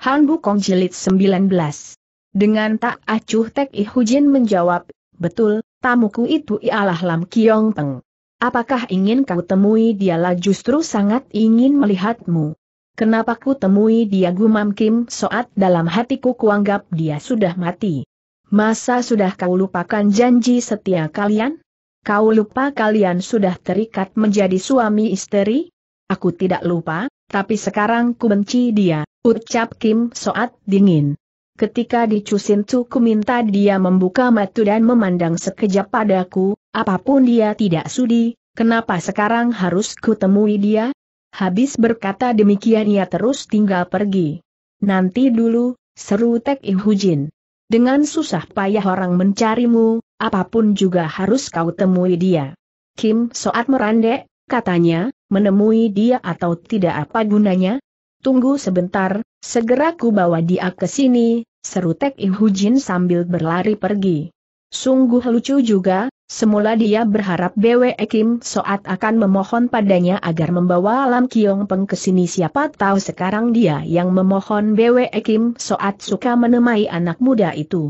Han Bukong Jilid 19. Dengan tak acuh Tek Ihujin menjawab, betul, tamuku itu ialah Lam Kiong Peng. Apakah ingin kau temui dialah justru sangat ingin melihatmu. Kenapa ku temui dia gumam Kim Soat dalam hatiku kuanggap dia sudah mati. Masa sudah kau lupakan janji setia kalian? Kau lupa kalian sudah terikat menjadi suami istri? Aku tidak lupa, tapi sekarang ku benci dia, Ucap Kim Soat dingin. Ketika dicusin ku minta dia membuka mata dan memandang sekejap padaku, apapun dia tidak sudi, kenapa sekarang harus kutemui dia? Habis berkata demikian ia terus tinggal pergi. Nanti dulu, seru Tek Ihujin. Dengan susah payah orang mencarimu, apapun juga harus kau temui dia. Kim Soat merandek, katanya, menemui dia atau tidak apa gunanya? Tunggu sebentar, segera ku bawa dia ke sini, seru Tek Ihujin Hujin sambil berlari pergi. Sungguh lucu juga, semula dia berharap BW Kim Soat akan memohon padanya agar membawa Lam Kiong Peng ke sini siapa tahu sekarang dia yang memohon BW Kim Soat suka menemai anak muda itu.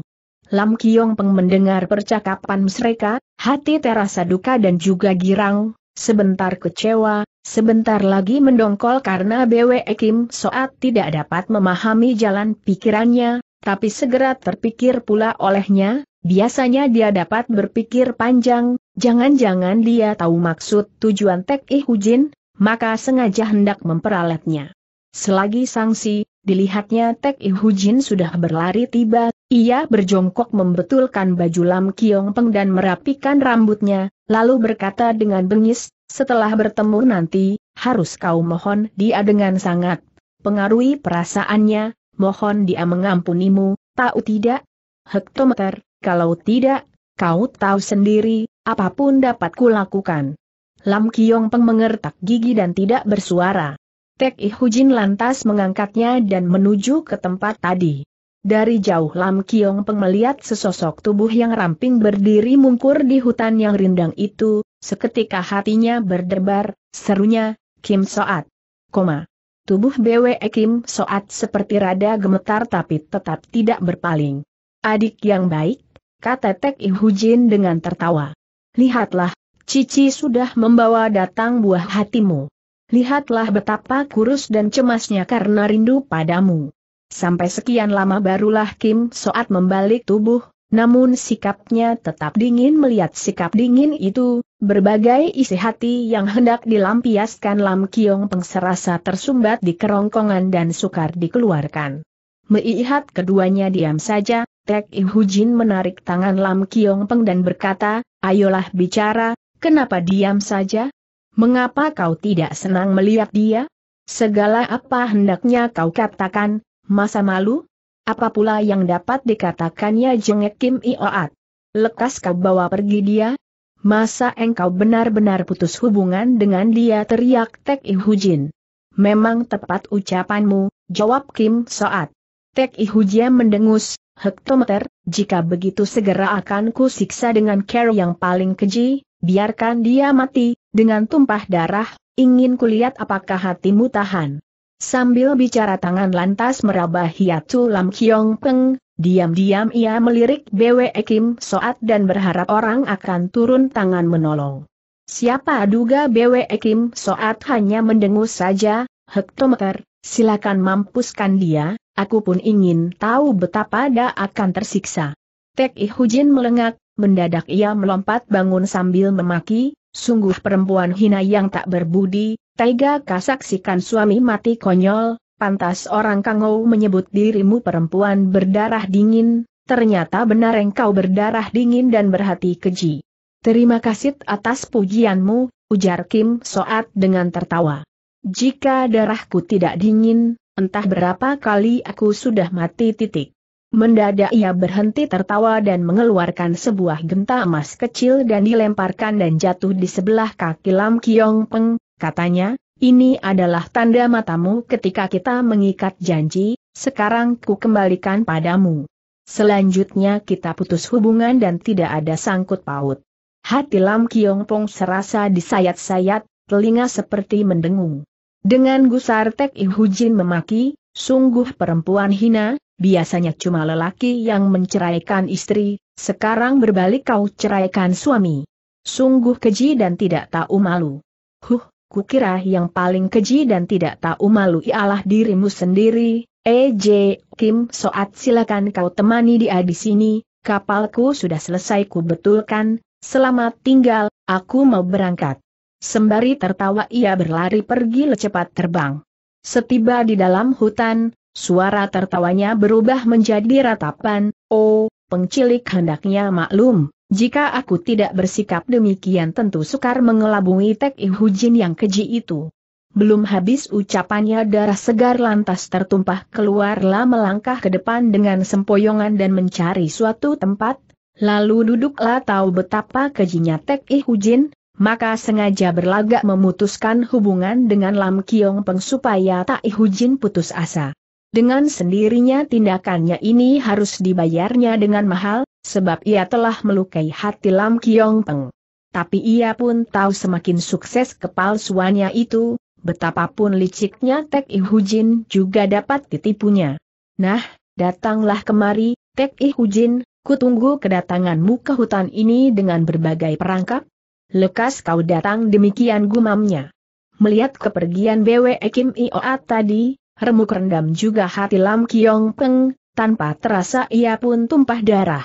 Lam Kiong Peng mendengar percakapan mereka, hati terasa duka dan juga girang, sebentar kecewa, Sebentar lagi mendongkol karena BW Kim Soat tidak dapat memahami jalan pikirannya, tapi segera terpikir pula olehnya, biasanya dia dapat berpikir panjang, jangan-jangan dia tahu maksud tujuan Tek Ihujin, maka sengaja hendak memperalatnya. Selagi sangsi, dilihatnya Tek Ihujin sudah berlari tiba, ia berjongkok membetulkan baju Lam Kiong Peng dan merapikan rambutnya, lalu berkata dengan bengis, setelah bertemu nanti, harus kau mohon dia dengan sangat. Pengaruhi perasaannya, mohon dia mengampunimu, tahu tidak? Hektometer, kalau tidak, kau tahu sendiri, apapun dapat kulakukan. Lam Kiong Peng mengertak gigi dan tidak bersuara. Tek Ihujin lantas mengangkatnya dan menuju ke tempat tadi. Dari jauh Lam Kiong Peng melihat sesosok tubuh yang ramping berdiri mungkur di hutan yang rindang itu, Seketika hatinya berdebar, serunya, Kim Soat. Koma. Tubuh BW e Kim Soat seperti rada gemetar tapi tetap tidak berpaling. Adik yang baik, kata Tek Ihujin dengan tertawa. Lihatlah, Cici sudah membawa datang buah hatimu. Lihatlah betapa kurus dan cemasnya karena rindu padamu. Sampai sekian lama barulah Kim Soat membalik tubuh, namun sikapnya tetap dingin melihat sikap dingin itu, berbagai isi hati yang hendak dilampiaskan Lam Kiong Peng serasa tersumbat di kerongkongan dan sukar dikeluarkan. Melihat keduanya diam saja, Tek Ihujin menarik tangan Lam Kiong Peng dan berkata, ayolah bicara, kenapa diam saja? Mengapa kau tidak senang melihat dia? Segala apa hendaknya kau katakan, masa malu? Apa pula yang dapat dikatakannya jengek Kim Ioat? Lekas kau bawa pergi dia? Masa engkau benar-benar putus hubungan dengan dia teriak Tek Ihujin. Memang tepat ucapanmu, jawab Kim Soat. Tek Ihujin mendengus, hektometer, jika begitu segera akan siksa dengan care yang paling keji, biarkan dia mati, dengan tumpah darah, ingin kulihat apakah hatimu tahan. Sambil bicara tangan lantas meraba Hiatu Lam Kiong Peng, diam-diam ia melirik Bwe Kim Soat dan berharap orang akan turun tangan menolong. Siapa duga Bwe Kim Soat hanya mendengus saja, hektometer, silakan mampuskan dia, aku pun ingin tahu betapa dia akan tersiksa. Tek Ihujin Hujin melengak, mendadak ia melompat bangun sambil memaki, sungguh perempuan hina yang tak berbudi, Tega kasaksikan suami mati konyol, pantas orang kangau menyebut dirimu perempuan berdarah dingin, ternyata benar engkau berdarah dingin dan berhati keji. Terima kasih atas pujianmu, ujar Kim Soat dengan tertawa. Jika darahku tidak dingin, entah berapa kali aku sudah mati titik. Mendadak ia berhenti tertawa dan mengeluarkan sebuah genta emas kecil dan dilemparkan dan jatuh di sebelah kaki Lam Kiong Peng, Katanya, ini adalah tanda matamu ketika kita mengikat janji, sekarang ku kembalikan padamu. Selanjutnya kita putus hubungan dan tidak ada sangkut paut. Hati Lam Kiong Pong serasa disayat-sayat, telinga seperti mendengung. Dengan gusar Tek Ihujin memaki, sungguh perempuan hina, biasanya cuma lelaki yang menceraikan istri, sekarang berbalik kau ceraikan suami. Sungguh keji dan tidak tahu malu. Huh, kukira yang paling keji dan tidak tahu malu ialah dirimu sendiri, EJ Kim Soat silakan kau temani dia di sini, kapalku sudah selesai kubetulkan. selamat tinggal, aku mau berangkat. Sembari tertawa ia berlari pergi lecepat terbang. Setiba di dalam hutan, suara tertawanya berubah menjadi ratapan, oh, pengcilik hendaknya maklum, jika aku tidak bersikap demikian tentu sukar mengelabui Tek Ihujin yang keji itu. Belum habis ucapannya darah segar lantas tertumpah keluarlah melangkah ke depan dengan sempoyongan dan mencari suatu tempat, lalu duduklah tahu betapa kejinya Tek Ihujin, maka sengaja berlagak memutuskan hubungan dengan Lam Kiong Peng supaya Tak Ihujin putus asa. Dengan sendirinya tindakannya ini harus dibayarnya dengan mahal, sebab ia telah melukai hati Lam Kiong Peng. Tapi ia pun tahu semakin sukses kepalsuannya itu, betapapun liciknya Tek Ihujin juga dapat ditipunya. Nah, datanglah kemari, Tek Ihujin, kutunggu kedatanganmu ke hutan ini dengan berbagai perangkap. Lekas kau datang demikian gumamnya. Melihat kepergian BW Kim Ioat tadi, remuk rendam juga hati Lam Kiong Peng, tanpa terasa ia pun tumpah darah.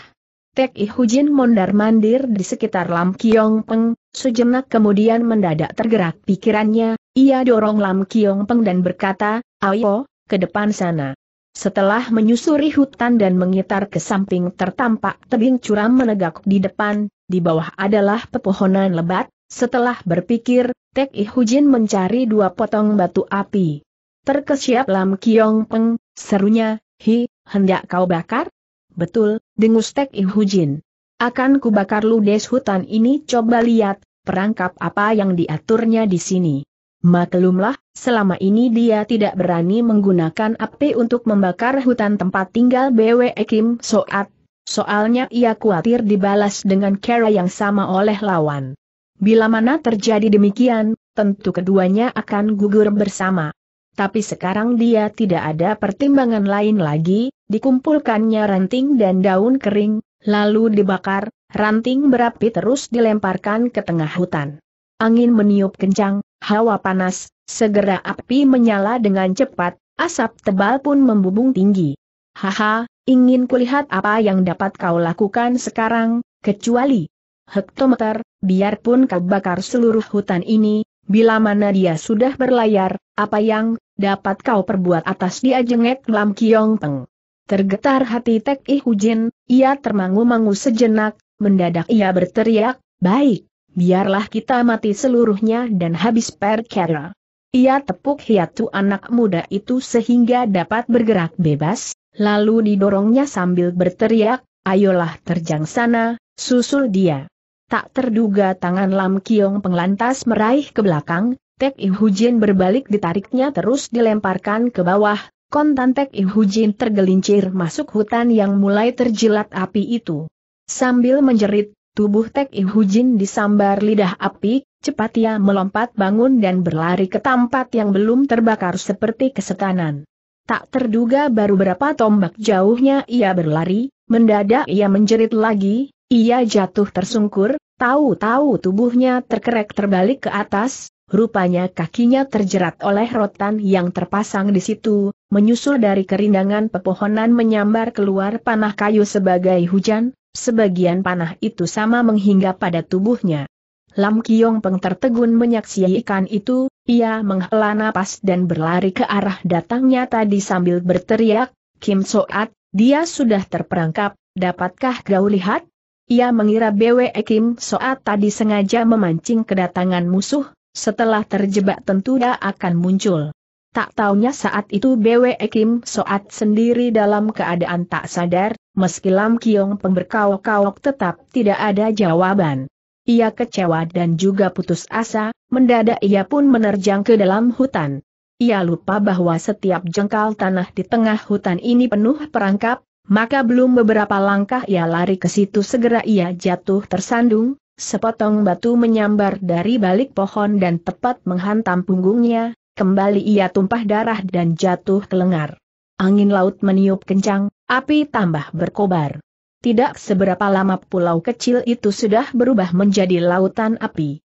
Tek Ihujin Hujin mondar-mandir di sekitar Lam Kiong Peng, sejenak kemudian mendadak tergerak pikirannya, ia dorong Lam Kiong Peng dan berkata, ayo, ke depan sana. Setelah menyusuri hutan dan mengitar ke samping tertampak tebing curam menegak di depan, di bawah adalah pepohonan lebat, setelah berpikir, Tek Ihujin Hujin mencari dua potong batu api. Terkesiap Lam Kiong Peng, serunya, hi, hendak kau bakar? Betul, dengus Tek Ihujin. Akan kubakar des hutan ini coba lihat, perangkap apa yang diaturnya di sini. Maklumlah, selama ini dia tidak berani menggunakan api untuk membakar hutan tempat tinggal BW Kim Soat. Soalnya ia khawatir dibalas dengan cara yang sama oleh lawan. Bila mana terjadi demikian, tentu keduanya akan gugur bersama. Tapi sekarang dia tidak ada pertimbangan lain lagi, dikumpulkannya ranting dan daun kering, lalu dibakar, ranting berapi terus dilemparkan ke tengah hutan. Angin meniup kencang, hawa panas, segera api menyala dengan cepat, asap tebal pun membubung tinggi. Haha, ingin kulihat apa yang dapat kau lakukan sekarang, kecuali hektometer, biarpun kau bakar seluruh hutan ini, bila mana dia sudah berlayar, apa yang dapat kau perbuat atas dia jengek Lam Kiong Peng. Tergetar hati Tek Ih Hujin, ia termangu-mangu sejenak, mendadak ia berteriak, baik, biarlah kita mati seluruhnya dan habis perkara. Ia tepuk hiatu anak muda itu sehingga dapat bergerak bebas, lalu didorongnya sambil berteriak, ayolah terjang sana, susul dia. Tak terduga tangan Lam Kiong penglantas meraih ke belakang, Tek Ihujin Jin berbalik ditariknya terus dilemparkan ke bawah, kontan Tek Ihujin Jin tergelincir masuk hutan yang mulai terjilat api itu. Sambil menjerit, tubuh Tek Ihujin Jin disambar lidah api, cepat ia melompat bangun dan berlari ke tempat yang belum terbakar seperti kesetanan. Tak terduga baru berapa tombak jauhnya ia berlari, mendadak ia menjerit lagi, ia jatuh tersungkur, tahu-tahu tubuhnya terkerek terbalik ke atas, Rupanya kakinya terjerat oleh rotan yang terpasang di situ, menyusul dari kerindangan pepohonan menyambar keluar panah kayu sebagai hujan, sebagian panah itu sama menghingga pada tubuhnya. Lam Kiong Peng tertegun menyaksikan itu, ia menghela napas dan berlari ke arah datangnya tadi sambil berteriak, Kim Soat, dia sudah terperangkap, dapatkah kau lihat? Ia mengira BWE Kim Soat tadi sengaja memancing kedatangan musuh, setelah terjebak tentu dia akan muncul. Tak taunya saat itu BW Kim Soat sendiri dalam keadaan tak sadar, meski Lam Kiong Peng kauk tetap tidak ada jawaban. Ia kecewa dan juga putus asa, mendadak ia pun menerjang ke dalam hutan. Ia lupa bahwa setiap jengkal tanah di tengah hutan ini penuh perangkap, maka belum beberapa langkah ia lari ke situ segera ia jatuh tersandung, sepotong batu menyambar dari balik pohon dan tepat menghantam punggungnya, kembali ia tumpah darah dan jatuh ke lengar. Angin laut meniup kencang, api tambah berkobar. Tidak seberapa lama pulau kecil itu sudah berubah menjadi lautan api.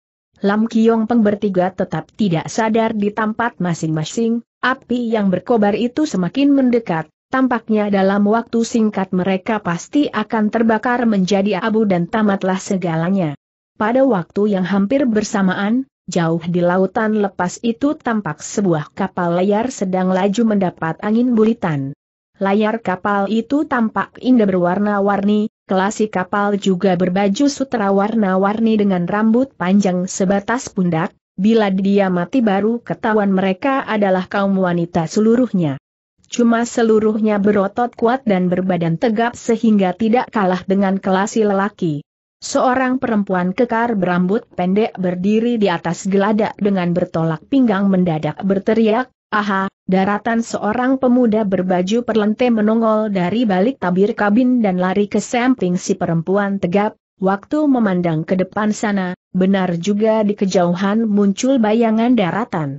Lam Kiong Peng bertiga tetap tidak sadar di tempat masing-masing, api yang berkobar itu semakin mendekat, Tampaknya dalam waktu singkat mereka pasti akan terbakar menjadi abu dan tamatlah segalanya. Pada waktu yang hampir bersamaan, jauh di lautan lepas itu tampak sebuah kapal layar sedang laju mendapat angin bulitan. Layar kapal itu tampak indah berwarna-warni, Kelasi kapal juga berbaju sutra warna-warni dengan rambut panjang sebatas pundak, bila dia mati baru ketahuan mereka adalah kaum wanita seluruhnya cuma seluruhnya berotot kuat dan berbadan tegap sehingga tidak kalah dengan kelasi lelaki. Seorang perempuan kekar berambut pendek berdiri di atas geladak dengan bertolak pinggang mendadak berteriak, Aha, daratan seorang pemuda berbaju perlente menongol dari balik tabir kabin dan lari ke samping si perempuan tegap, waktu memandang ke depan sana, benar juga di kejauhan muncul bayangan daratan.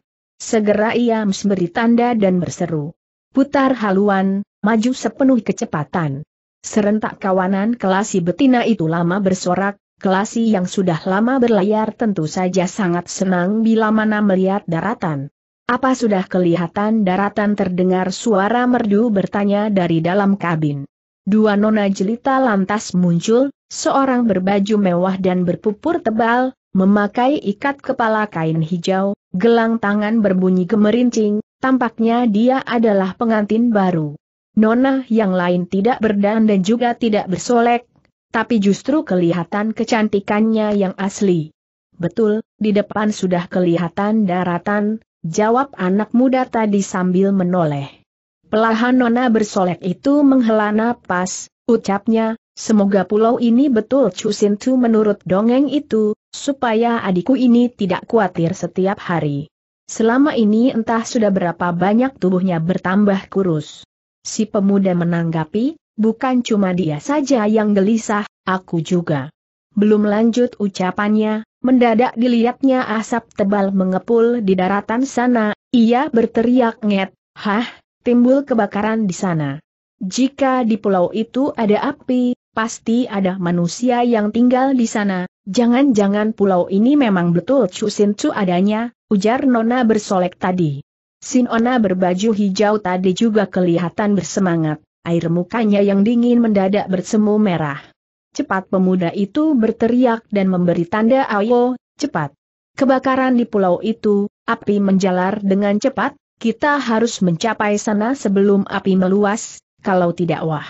Segera ia memberi tanda dan berseru. Putar haluan, maju sepenuh kecepatan. Serentak kawanan kelasi betina itu lama bersorak, kelasi yang sudah lama berlayar tentu saja sangat senang bila mana melihat daratan. Apa sudah kelihatan daratan terdengar suara merdu bertanya dari dalam kabin. Dua nona jelita lantas muncul, seorang berbaju mewah dan berpupur tebal, memakai ikat kepala kain hijau, gelang tangan berbunyi gemerincing, Tampaknya dia adalah pengantin baru. Nona yang lain tidak berdan dan juga tidak bersolek, tapi justru kelihatan kecantikannya yang asli. Betul, di depan sudah kelihatan daratan, jawab anak muda tadi sambil menoleh. Pelahan Nona bersolek itu menghela napas, ucapnya, semoga pulau ini betul Cusintu menurut dongeng itu, supaya adikku ini tidak khawatir setiap hari. Selama ini entah sudah berapa banyak tubuhnya bertambah kurus. Si pemuda menanggapi, bukan cuma dia saja yang gelisah, aku juga. Belum lanjut ucapannya, mendadak dilihatnya asap tebal mengepul di daratan sana, ia berteriak nget, hah, timbul kebakaran di sana. Jika di pulau itu ada api, pasti ada manusia yang tinggal di sana, jangan-jangan pulau ini memang betul cusin Sin adanya, ujar Nona bersolek tadi. Sinona berbaju hijau tadi juga kelihatan bersemangat, air mukanya yang dingin mendadak bersemu merah. Cepat pemuda itu berteriak dan memberi tanda ayo, cepat. Kebakaran di pulau itu, api menjalar dengan cepat, kita harus mencapai sana sebelum api meluas, kalau tidak wah.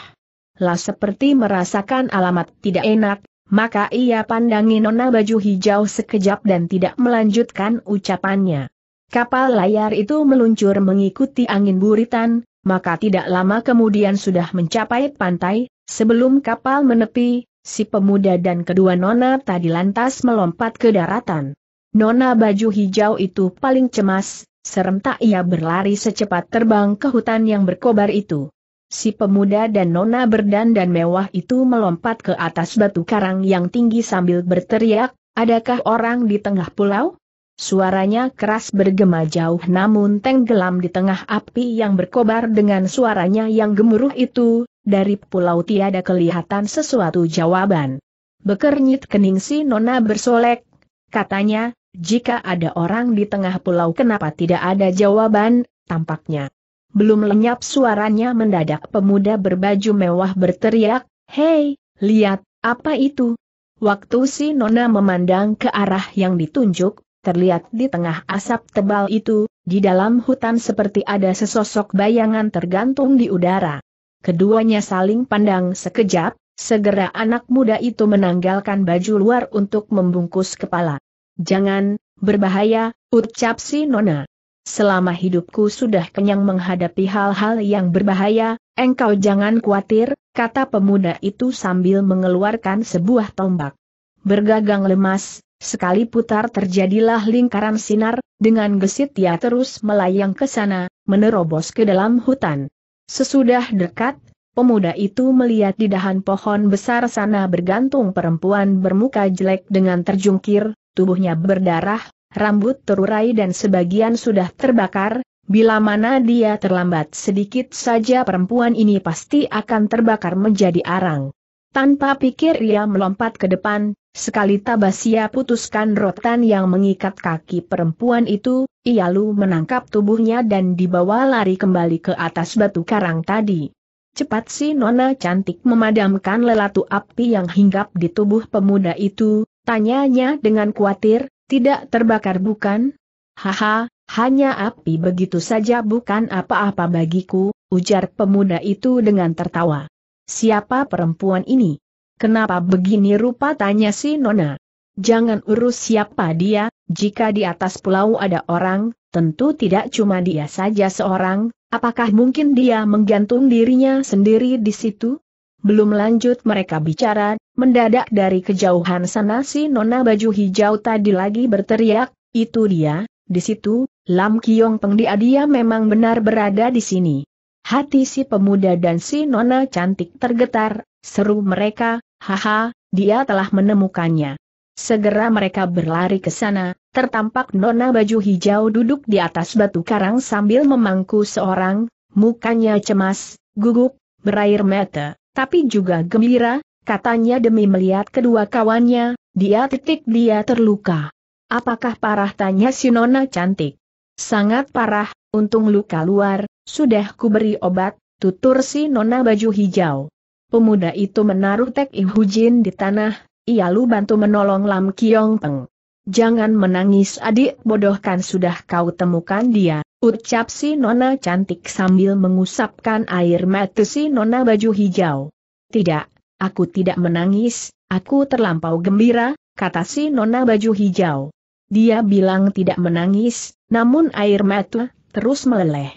Lah seperti merasakan alamat tidak enak, maka ia pandangi nona baju hijau sekejap dan tidak melanjutkan ucapannya. Kapal layar itu meluncur mengikuti angin buritan, maka tidak lama kemudian sudah mencapai pantai, sebelum kapal menepi, si pemuda dan kedua nona tadi lantas melompat ke daratan. Nona baju hijau itu paling cemas, serentak ia berlari secepat terbang ke hutan yang berkobar itu. Si pemuda dan nona berdandan mewah itu melompat ke atas batu karang yang tinggi sambil berteriak, adakah orang di tengah pulau? Suaranya keras bergema jauh namun tenggelam di tengah api yang berkobar dengan suaranya yang gemuruh itu, dari pulau tiada kelihatan sesuatu jawaban. Bekernyit kening si nona bersolek, katanya, jika ada orang di tengah pulau kenapa tidak ada jawaban, tampaknya. Belum lenyap suaranya mendadak pemuda berbaju mewah berteriak, Hei, lihat, apa itu? Waktu si Nona memandang ke arah yang ditunjuk, terlihat di tengah asap tebal itu, di dalam hutan seperti ada sesosok bayangan tergantung di udara. Keduanya saling pandang sekejap, segera anak muda itu menanggalkan baju luar untuk membungkus kepala. Jangan, berbahaya, ucap si Nona. Selama hidupku sudah kenyang menghadapi hal-hal yang berbahaya, engkau jangan khawatir, kata pemuda itu sambil mengeluarkan sebuah tombak. Bergagang lemas, sekali putar terjadilah lingkaran sinar, dengan gesit ia terus melayang ke sana, menerobos ke dalam hutan. Sesudah dekat, pemuda itu melihat di dahan pohon besar sana bergantung perempuan bermuka jelek dengan terjungkir, tubuhnya berdarah, rambut terurai dan sebagian sudah terbakar, bila mana dia terlambat sedikit saja perempuan ini pasti akan terbakar menjadi arang. Tanpa pikir ia melompat ke depan, sekali Tabasia putuskan rotan yang mengikat kaki perempuan itu, ia lalu menangkap tubuhnya dan dibawa lari kembali ke atas batu karang tadi. Cepat si nona cantik memadamkan lelatu api yang hinggap di tubuh pemuda itu, tanyanya dengan khawatir, tidak terbakar bukan? Haha, hanya api begitu saja bukan apa-apa bagiku, ujar pemuda itu dengan tertawa. Siapa perempuan ini? Kenapa begini rupa tanya si Nona? Jangan urus siapa dia, jika di atas pulau ada orang, tentu tidak cuma dia saja seorang, apakah mungkin dia menggantung dirinya sendiri di situ? Belum lanjut mereka bicara, mendadak dari kejauhan sana si nona baju hijau tadi lagi berteriak, itu dia, di situ, Lam Kiong Peng dia dia memang benar berada di sini. Hati si pemuda dan si nona cantik tergetar, seru mereka, haha, dia telah menemukannya. Segera mereka berlari ke sana, tertampak nona baju hijau duduk di atas batu karang sambil memangku seorang, mukanya cemas, gugup, berair mata tapi juga gembira, katanya demi melihat kedua kawannya, dia titik dia terluka. Apakah parah tanya si Nona cantik? Sangat parah, untung luka luar, sudah kuberi obat, tutur si Nona baju hijau. Pemuda itu menaruh Tek Ihujin di tanah, ia lu bantu menolong Lam Kiong Peng. Jangan menangis adik bodohkan sudah kau temukan dia, Ucap si nona cantik sambil mengusapkan air mata si nona baju hijau. Tidak, aku tidak menangis, aku terlampau gembira, kata si nona baju hijau. Dia bilang tidak menangis, namun air mata terus meleleh.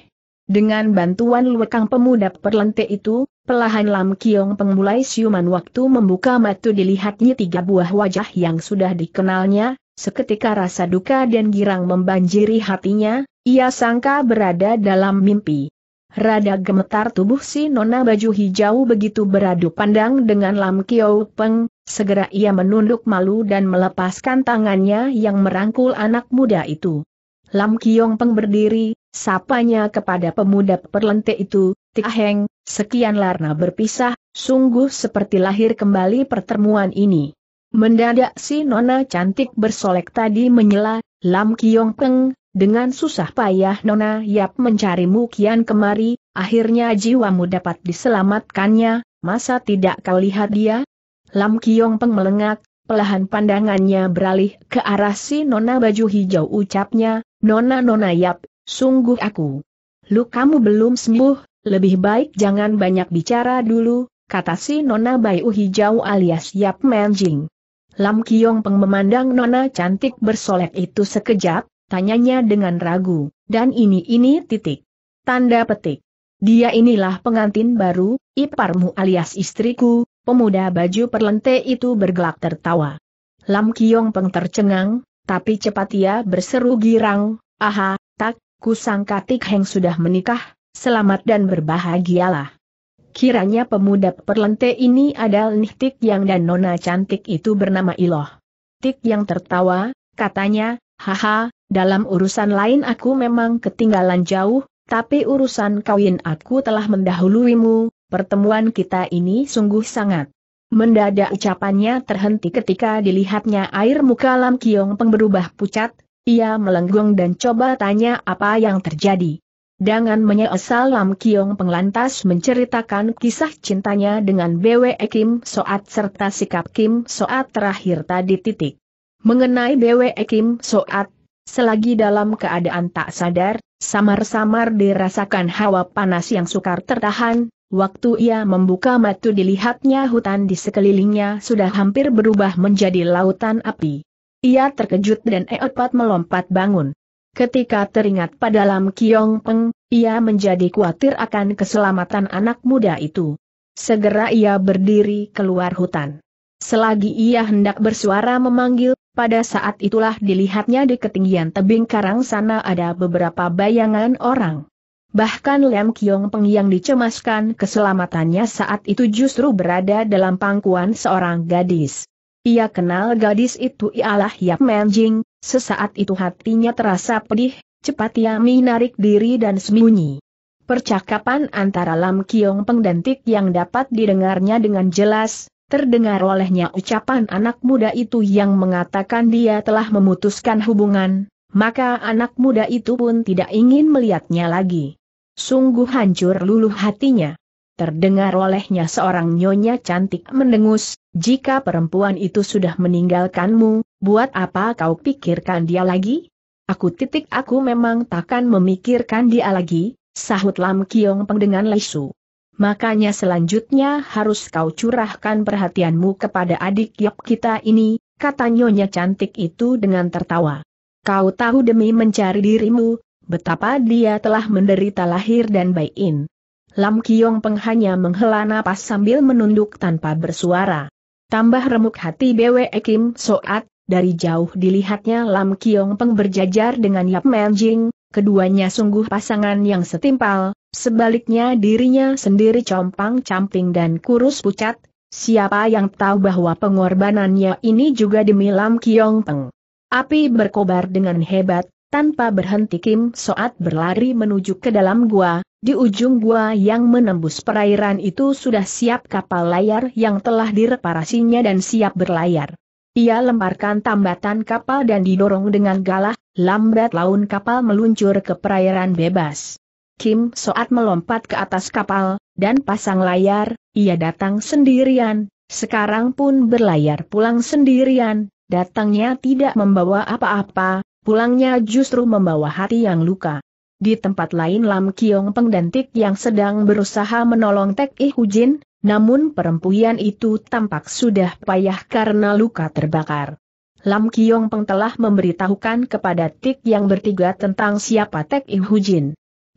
Dengan bantuan luekang pemuda perlente itu, pelahan Lam Kiong pengmulai siuman waktu membuka mata dilihatnya tiga buah wajah yang sudah dikenalnya, seketika rasa duka dan girang membanjiri hatinya, ia sangka berada dalam mimpi. Rada gemetar tubuh si nona baju hijau begitu beradu pandang dengan Lam Kio Peng, segera ia menunduk malu dan melepaskan tangannya yang merangkul anak muda itu. Lam Kiong Peng berdiri, sapanya kepada pemuda perlente itu, Tik Heng, sekian larna berpisah, sungguh seperti lahir kembali pertemuan ini. Mendadak si nona cantik bersolek tadi menyela, Lam Kiong Peng, dengan susah payah Nona Yap mencarimu kian kemari, akhirnya jiwamu dapat diselamatkannya, masa tidak kau lihat dia? Lam Kiong Peng melengak, pelahan pandangannya beralih ke arah si Nona baju hijau ucapnya, Nona Nona Yap, sungguh aku. Lu kamu belum sembuh, lebih baik jangan banyak bicara dulu, kata si Nona baju Hijau alias Yap Menjing. Lam Kiong Peng memandang Nona cantik bersolek itu sekejap, Tanyanya dengan ragu, dan ini ini titik. Tanda petik. Dia inilah pengantin baru, iparmu alias istriku, pemuda baju perlente itu bergelak tertawa. Lam Kiong Peng tercengang, tapi cepat ia berseru girang, aha, tak, kusangka Tik Heng sudah menikah, selamat dan berbahagialah. Kiranya pemuda perlente ini adalah Nih Tik Yang dan nona cantik itu bernama Iloh. Tik Yang tertawa, katanya, haha, dalam urusan lain aku memang ketinggalan jauh, tapi urusan kawin aku telah mendahuluimu, pertemuan kita ini sungguh sangat. Mendadak ucapannya terhenti ketika dilihatnya air muka Lam Kiong Peng berubah pucat, ia melenggung dan coba tanya apa yang terjadi. Dengan menyesal Lam Kiong Peng lantas menceritakan kisah cintanya dengan BWE Kim Soat serta sikap Kim Soat terakhir tadi titik. Mengenai BWE Kim Soat, Selagi dalam keadaan tak sadar, samar-samar dirasakan hawa panas yang sukar tertahan, waktu ia membuka mata dilihatnya hutan di sekelilingnya sudah hampir berubah menjadi lautan api. Ia terkejut dan eopat melompat bangun. Ketika teringat pada Lam Kiong Peng, ia menjadi khawatir akan keselamatan anak muda itu. Segera ia berdiri keluar hutan. Selagi ia hendak bersuara memanggil, pada saat itulah dilihatnya di ketinggian tebing karang sana ada beberapa bayangan orang. Bahkan Lem Kiong Peng yang dicemaskan keselamatannya saat itu justru berada dalam pangkuan seorang gadis. Ia kenal gadis itu ialah Yap Menjing, sesaat itu hatinya terasa pedih, cepat ia menarik diri dan sembunyi. Percakapan antara Lam Kiong Peng dan Tik yang dapat didengarnya dengan jelas, Terdengar olehnya ucapan anak muda itu yang mengatakan dia telah memutuskan hubungan, maka anak muda itu pun tidak ingin melihatnya lagi. Sungguh hancur luluh hatinya. Terdengar olehnya seorang nyonya cantik mendengus, jika perempuan itu sudah meninggalkanmu, buat apa kau pikirkan dia lagi? Aku titik aku memang takkan memikirkan dia lagi, sahut Lam Kiong Peng dengan lesu. Makanya selanjutnya harus kau curahkan perhatianmu kepada adik Yap kita ini, kata Nyonya cantik itu dengan tertawa. Kau tahu demi mencari dirimu, betapa dia telah menderita lahir dan bayin. Lam Kiong Peng hanya menghela napas sambil menunduk tanpa bersuara. Tambah remuk hati Bwe Kim Soat, dari jauh dilihatnya Lam Kiong Peng berjajar dengan Yap Menjing, keduanya sungguh pasangan yang setimpal, Sebaliknya dirinya sendiri compang-camping dan kurus pucat, siapa yang tahu bahwa pengorbanannya ini juga demi Lam Kiong Peng. Api berkobar dengan hebat, tanpa berhenti Kim Soat berlari menuju ke dalam gua, di ujung gua yang menembus perairan itu sudah siap kapal layar yang telah direparasinya dan siap berlayar. Ia lemparkan tambatan kapal dan didorong dengan galah, lambat laun kapal meluncur ke perairan bebas. Kim Soat melompat ke atas kapal, dan pasang layar, ia datang sendirian, sekarang pun berlayar pulang sendirian, datangnya tidak membawa apa-apa, pulangnya justru membawa hati yang luka. Di tempat lain Lam Kiong Peng dan Tik yang sedang berusaha menolong Tek Ih namun perempuan itu tampak sudah payah karena luka terbakar. Lam Kiong Peng telah memberitahukan kepada Tik yang bertiga tentang siapa Tek Ih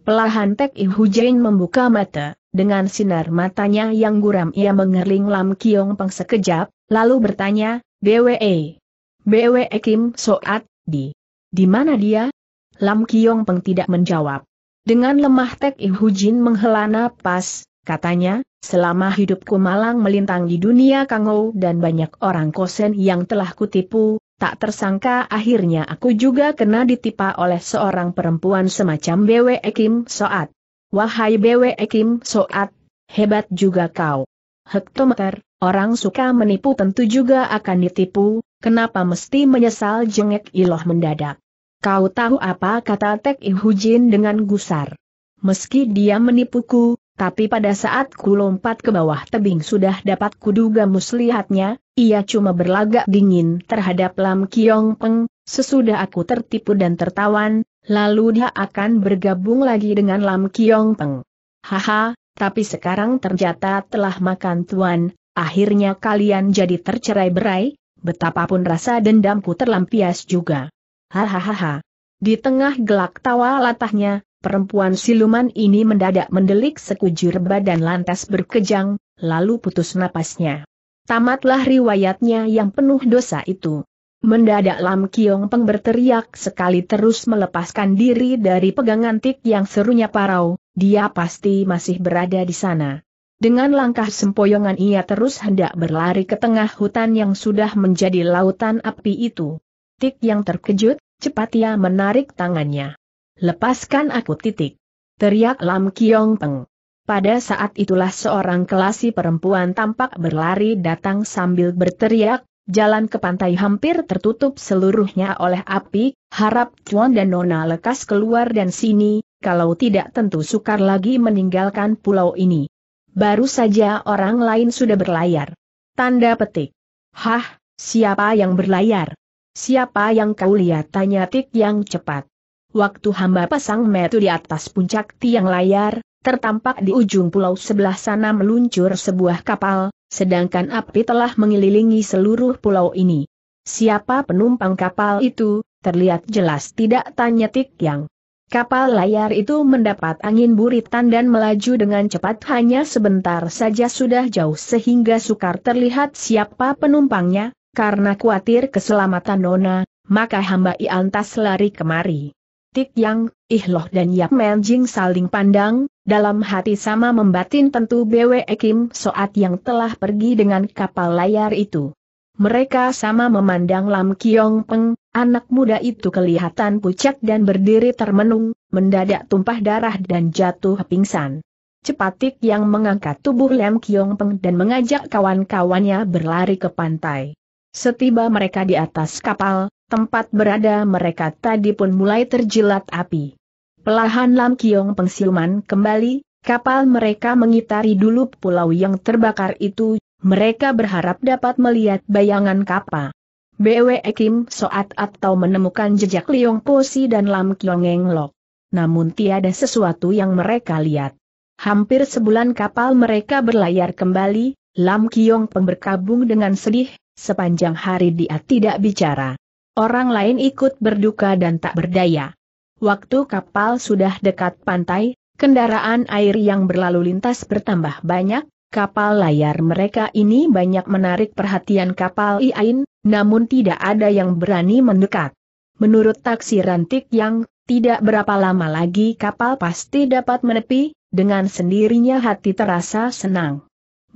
Pelahan Tek Ihu Jain membuka mata, dengan sinar matanya yang guram ia mengerling Lam Kiong Peng sekejap, lalu bertanya, BWE. BWE Kim Soat, di. Di mana dia? Lam Kiong Peng tidak menjawab. Dengan lemah Tek Ihu Hujin menghela napas, katanya, selama hidupku malang melintang di dunia Kangou dan banyak orang kosen yang telah kutipu, tak tersangka akhirnya aku juga kena ditipa oleh seorang perempuan semacam Bwe Kim Soat. Wahai Bwe Kim Soat, hebat juga kau. Hektometer, orang suka menipu tentu juga akan ditipu, kenapa mesti menyesal jengek iloh mendadak. Kau tahu apa kata Tek Ihujin dengan gusar. Meski dia menipuku, tapi pada saat ku lompat ke bawah tebing sudah dapat kuduga muslihatnya, ia cuma berlagak dingin terhadap Lam Kiong Peng, sesudah aku tertipu dan tertawan, lalu dia akan bergabung lagi dengan Lam Kiong Peng. Haha, tapi sekarang ternyata telah makan tuan, akhirnya kalian jadi tercerai berai, betapapun rasa dendamku terlampias juga. Hahaha. Di tengah gelak tawa latahnya, Perempuan siluman ini mendadak mendelik sekujur badan lantas berkejang, lalu putus napasnya. Tamatlah riwayatnya yang penuh dosa itu. Mendadak Lam Kiong Peng berteriak sekali terus melepaskan diri dari pegangan tik yang serunya parau, dia pasti masih berada di sana. Dengan langkah sempoyongan ia terus hendak berlari ke tengah hutan yang sudah menjadi lautan api itu. Tik yang terkejut, cepat ia menarik tangannya. Lepaskan aku titik. Teriak Lam Kiong Peng. Pada saat itulah seorang kelasi perempuan tampak berlari datang sambil berteriak, jalan ke pantai hampir tertutup seluruhnya oleh api, harap Chuan dan Nona lekas keluar dan sini, kalau tidak tentu sukar lagi meninggalkan pulau ini. Baru saja orang lain sudah berlayar. Tanda petik. Hah, siapa yang berlayar? Siapa yang kau lihat? Tanya Tik yang cepat. Waktu hamba pasang metu di atas puncak tiang layar, tertampak di ujung pulau sebelah sana meluncur sebuah kapal, sedangkan api telah mengelilingi seluruh pulau ini. Siapa penumpang kapal itu, terlihat jelas tidak tanya Tik Yang. Kapal layar itu mendapat angin buritan dan melaju dengan cepat hanya sebentar saja sudah jauh sehingga sukar terlihat siapa penumpangnya, karena khawatir keselamatan Nona, maka hamba iantas lari kemari. Tik Yang, Ihloh dan Yap Jing saling pandang, dalam hati sama membatin tentu BW Kim Soat yang telah pergi dengan kapal layar itu. Mereka sama memandang Lam Kiong Peng, anak muda itu kelihatan pucat dan berdiri termenung, mendadak tumpah darah dan jatuh pingsan. Cepatik yang mengangkat tubuh Lam Kiong Peng dan mengajak kawan-kawannya berlari ke pantai. Setiba mereka di atas kapal, Tempat berada mereka tadi pun mulai terjilat api. Pelahan Lam Kiong pengsiuman kembali, kapal mereka mengitari dulu pulau yang terbakar itu, mereka berharap dapat melihat bayangan kapal. BW Kim Soat atau menemukan jejak Liong Posi dan Lam Kiong Englok. Namun tiada sesuatu yang mereka lihat. Hampir sebulan kapal mereka berlayar kembali, Lam Kiong Peng berkabung dengan sedih, sepanjang hari dia tidak bicara. Orang lain ikut berduka dan tak berdaya. Waktu kapal sudah dekat pantai, kendaraan air yang berlalu lintas bertambah banyak, kapal layar mereka ini banyak menarik perhatian kapal Iain, namun tidak ada yang berani mendekat. Menurut taksi rantik Yang, tidak berapa lama lagi kapal pasti dapat menepi, dengan sendirinya hati terasa senang.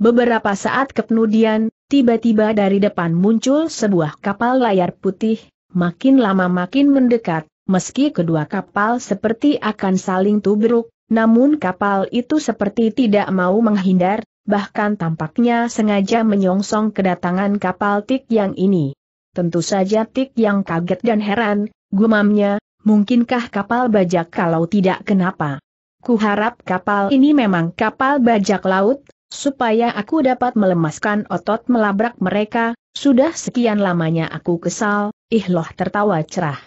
Beberapa saat kemudian, tiba-tiba dari depan muncul sebuah kapal layar putih, makin lama makin mendekat, meski kedua kapal seperti akan saling tubruk, namun kapal itu seperti tidak mau menghindar, bahkan tampaknya sengaja menyongsong kedatangan kapal Tik yang ini. Tentu saja Tik yang kaget dan heran, gumamnya, mungkinkah kapal bajak kalau tidak kenapa? Kuharap kapal ini memang kapal bajak laut, supaya aku dapat melemaskan otot melabrak mereka, sudah sekian lamanya aku kesal, Ihloh tertawa cerah.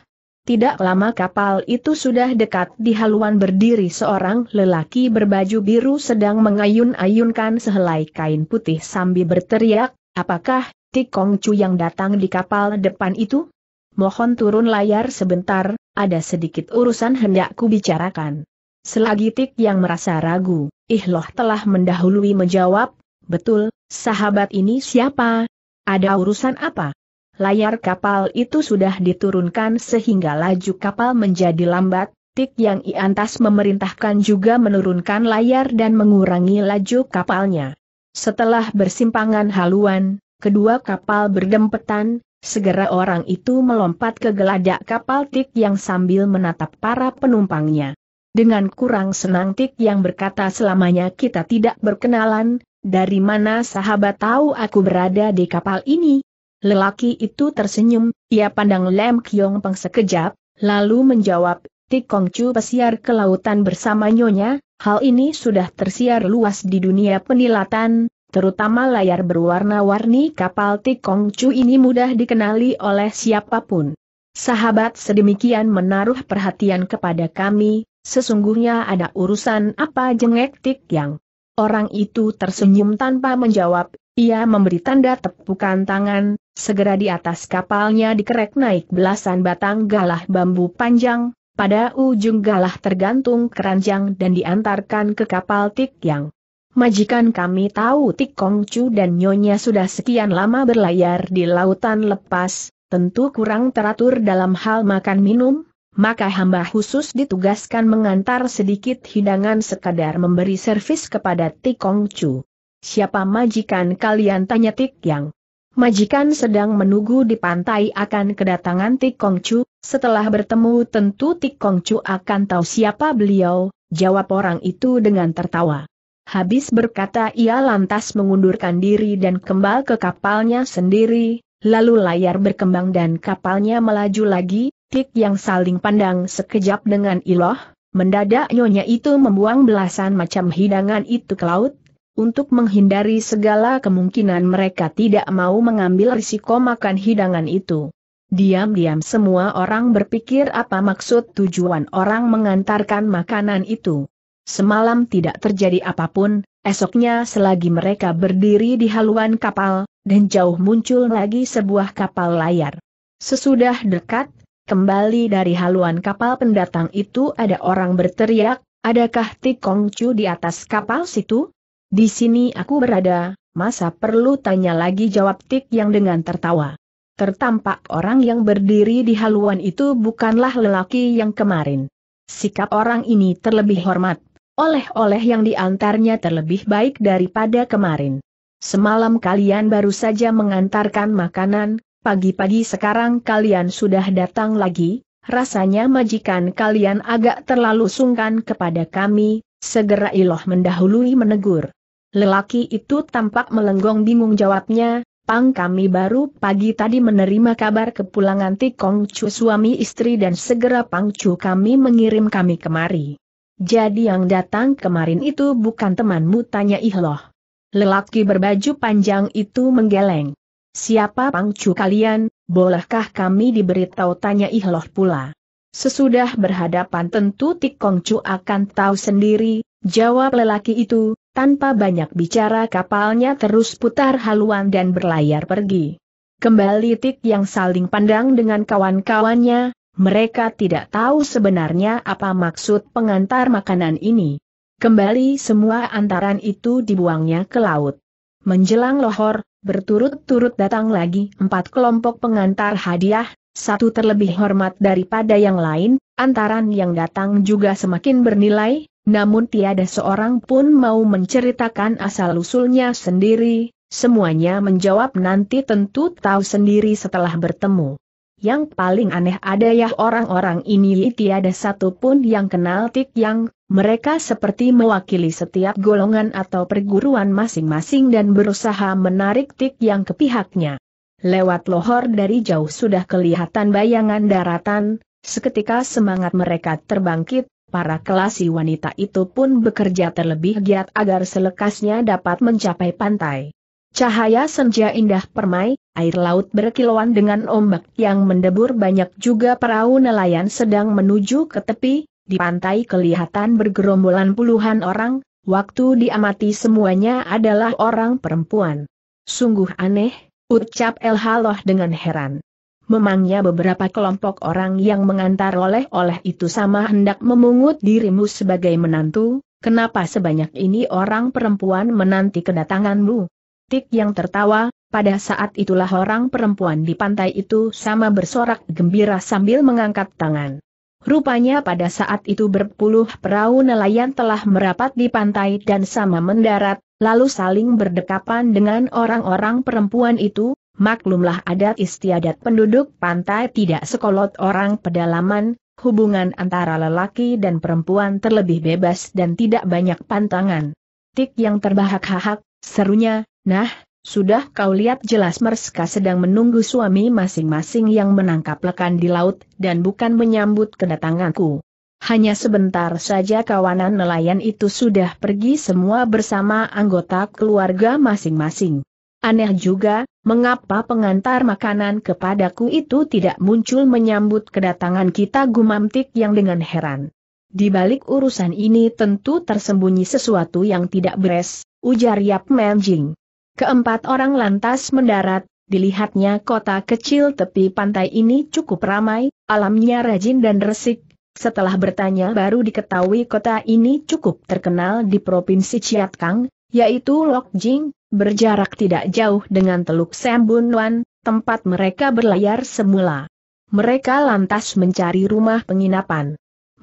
Tidak lama kapal itu sudah dekat di haluan berdiri seorang lelaki berbaju biru sedang mengayun-ayunkan sehelai kain putih sambil berteriak, apakah Tikong Chu yang datang di kapal depan itu? Mohon turun layar sebentar, ada sedikit urusan hendak ku bicarakan. Selagi Tik yang merasa ragu, Ihloh telah mendahului menjawab, betul, sahabat ini siapa? Ada urusan apa? Layar kapal itu sudah diturunkan sehingga laju kapal menjadi lambat, Tik Yang Iantas memerintahkan juga menurunkan layar dan mengurangi laju kapalnya. Setelah bersimpangan haluan, kedua kapal berdempetan, segera orang itu melompat ke geladak kapal Tik Yang sambil menatap para penumpangnya. Dengan kurang senang Tik Yang berkata selamanya kita tidak berkenalan, dari mana sahabat tahu aku berada di kapal ini? Lelaki itu tersenyum, ia pandang Lem Kiong Peng sekejap, lalu menjawab, Tikong Chu pesiar ke lautan bersama nyonya, hal ini sudah tersiar luas di dunia penilatan, terutama layar berwarna-warni kapal Tikong Chu ini mudah dikenali oleh siapapun. Sahabat sedemikian menaruh perhatian kepada kami, sesungguhnya ada urusan apa jengek Tik Yang. Orang itu tersenyum tanpa menjawab, ia memberi tanda tepukan tangan, segera di atas kapalnya dikerek naik belasan batang galah bambu panjang, pada ujung galah tergantung keranjang dan diantarkan ke kapal Tik Yang. Majikan kami tahu Tik chu dan Nyonya sudah sekian lama berlayar di lautan lepas, tentu kurang teratur dalam hal makan minum, maka hamba khusus ditugaskan mengantar sedikit hidangan sekadar memberi servis kepada Tik chu. Siapa majikan kalian tanya Tik Yang? Majikan sedang menunggu di pantai akan kedatangan Tik Kong Chu, setelah bertemu tentu Tik Kong Chu akan tahu siapa beliau, jawab orang itu dengan tertawa. Habis berkata ia lantas mengundurkan diri dan kembali ke kapalnya sendiri, lalu layar berkembang dan kapalnya melaju lagi, Tik yang saling pandang sekejap dengan Iloh, mendadak nyonya itu membuang belasan macam hidangan itu ke laut, untuk menghindari segala kemungkinan mereka tidak mau mengambil risiko makan hidangan itu. Diam-diam semua orang berpikir apa maksud tujuan orang mengantarkan makanan itu. Semalam tidak terjadi apapun, esoknya selagi mereka berdiri di haluan kapal, dan jauh muncul lagi sebuah kapal layar. Sesudah dekat, kembali dari haluan kapal pendatang itu ada orang berteriak, adakah Tikong Chu di atas kapal situ? Di sini aku berada, masa perlu tanya lagi jawab Tik yang dengan tertawa. Tertampak orang yang berdiri di haluan itu bukanlah lelaki yang kemarin. Sikap orang ini terlebih hormat, oleh-oleh yang diantarnya terlebih baik daripada kemarin. Semalam kalian baru saja mengantarkan makanan, pagi-pagi sekarang kalian sudah datang lagi, rasanya majikan kalian agak terlalu sungkan kepada kami, Segera Iloh mendahului menegur. Lelaki itu tampak melenggong bingung jawabnya, Pang kami baru pagi tadi menerima kabar kepulangan Tikong Chu suami istri dan segera Pang Chu kami mengirim kami kemari. Jadi yang datang kemarin itu bukan temanmu tanya Iloh. Lelaki berbaju panjang itu menggeleng. Siapa Pang Chu kalian, bolehkah kami diberitahu tanya Iloh pula. Sesudah berhadapan tentu Tik Kong Chu akan tahu sendiri, jawab lelaki itu, tanpa banyak bicara kapalnya terus putar haluan dan berlayar pergi. Kembali Tik yang saling pandang dengan kawan-kawannya, mereka tidak tahu sebenarnya apa maksud pengantar makanan ini. Kembali semua antaran itu dibuangnya ke laut. Menjelang lohor, berturut-turut datang lagi empat kelompok pengantar hadiah, satu terlebih hormat daripada yang lain, antaran yang datang juga semakin bernilai, namun tiada seorang pun mau menceritakan asal-usulnya sendiri, semuanya menjawab nanti tentu tahu sendiri setelah bertemu. Yang paling aneh ada ya orang-orang ini tiada satu pun yang kenal Tik Yang, mereka seperti mewakili setiap golongan atau perguruan masing-masing dan berusaha menarik Tik Yang ke pihaknya. Lewat lohor dari jauh sudah kelihatan bayangan daratan, seketika semangat mereka terbangkit, para kelasi wanita itu pun bekerja terlebih giat agar selekasnya dapat mencapai pantai. Cahaya senja indah permai, air laut berkilauan dengan ombak yang mendebur banyak juga perahu nelayan sedang menuju ke tepi, di pantai kelihatan bergerombolan puluhan orang, waktu diamati semuanya adalah orang perempuan. Sungguh aneh, Ucap El Haloh dengan heran. Memangnya beberapa kelompok orang yang mengantar oleh-oleh itu sama hendak memungut dirimu sebagai menantu, kenapa sebanyak ini orang perempuan menanti kedatanganmu? Tik yang tertawa, pada saat itulah orang perempuan di pantai itu sama bersorak gembira sambil mengangkat tangan. Rupanya pada saat itu berpuluh perahu nelayan telah merapat di pantai dan sama mendarat, lalu saling berdekapan dengan orang-orang perempuan itu, maklumlah adat istiadat penduduk pantai tidak sekolot orang pedalaman, hubungan antara lelaki dan perempuan terlebih bebas dan tidak banyak pantangan. Tik yang terbahak-hahak, serunya, nah, sudah kau lihat jelas mereka sedang menunggu suami masing-masing yang menangkap lekan di laut, dan bukan menyambut kedatanganku. Hanya sebentar saja kawanan nelayan itu sudah pergi semua bersama anggota keluarga masing-masing. Aneh juga, mengapa pengantar makanan kepadaku itu tidak muncul menyambut kedatangan kita gumam yang dengan heran. Di balik urusan ini tentu tersembunyi sesuatu yang tidak beres, ujar Yap Menjing. Keempat orang lantas mendarat, dilihatnya kota kecil tepi pantai ini cukup ramai, alamnya rajin dan resik. Setelah bertanya baru diketahui kota ini cukup terkenal di Provinsi Chiatkang, yaitu Lok Jing, berjarak tidak jauh dengan Teluk Sembunwan, tempat mereka berlayar semula. Mereka lantas mencari rumah penginapan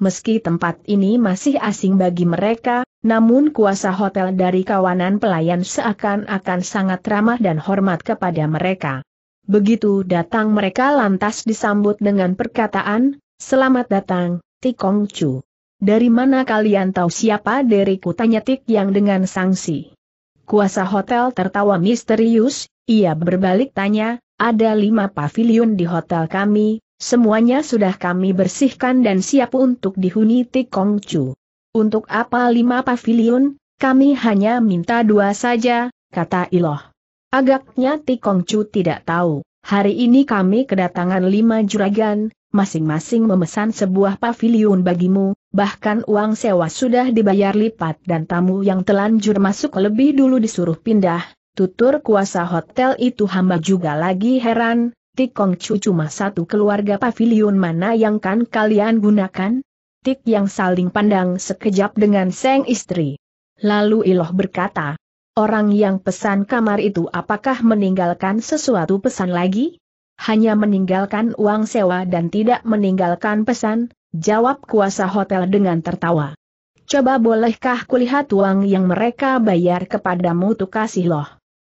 meski tempat ini masih asing bagi mereka, namun kuasa hotel dari kawanan pelayan seakan-akan sangat ramah dan hormat kepada mereka. Begitu datang mereka lantas disambut dengan perkataan, Selamat datang, Tikong Chu. Dari mana kalian tahu siapa deriku tanya Tik yang dengan sanksi. Kuasa hotel tertawa misterius, ia berbalik tanya, ada lima pavilion di hotel kami, Semuanya sudah kami bersihkan dan siap untuk dihuni Tikong Chu. Untuk apa lima pavilion, kami hanya minta dua saja, kata Iloh. Agaknya Tikong Chu tidak tahu, hari ini kami kedatangan lima juragan, masing-masing memesan sebuah pavilion bagimu, bahkan uang sewa sudah dibayar lipat dan tamu yang telanjur masuk lebih dulu disuruh pindah, tutur kuasa hotel itu hamba juga lagi heran, Tik Kong Chu cuma satu keluarga pavilion mana yang kan kalian gunakan? Tik yang saling pandang sekejap dengan Seng istri. Lalu Iloh berkata, orang yang pesan kamar itu apakah meninggalkan sesuatu pesan lagi? Hanya meninggalkan uang sewa dan tidak meninggalkan pesan, jawab kuasa hotel dengan tertawa. Coba bolehkah kulihat uang yang mereka bayar kepadamu tuh kasih loh.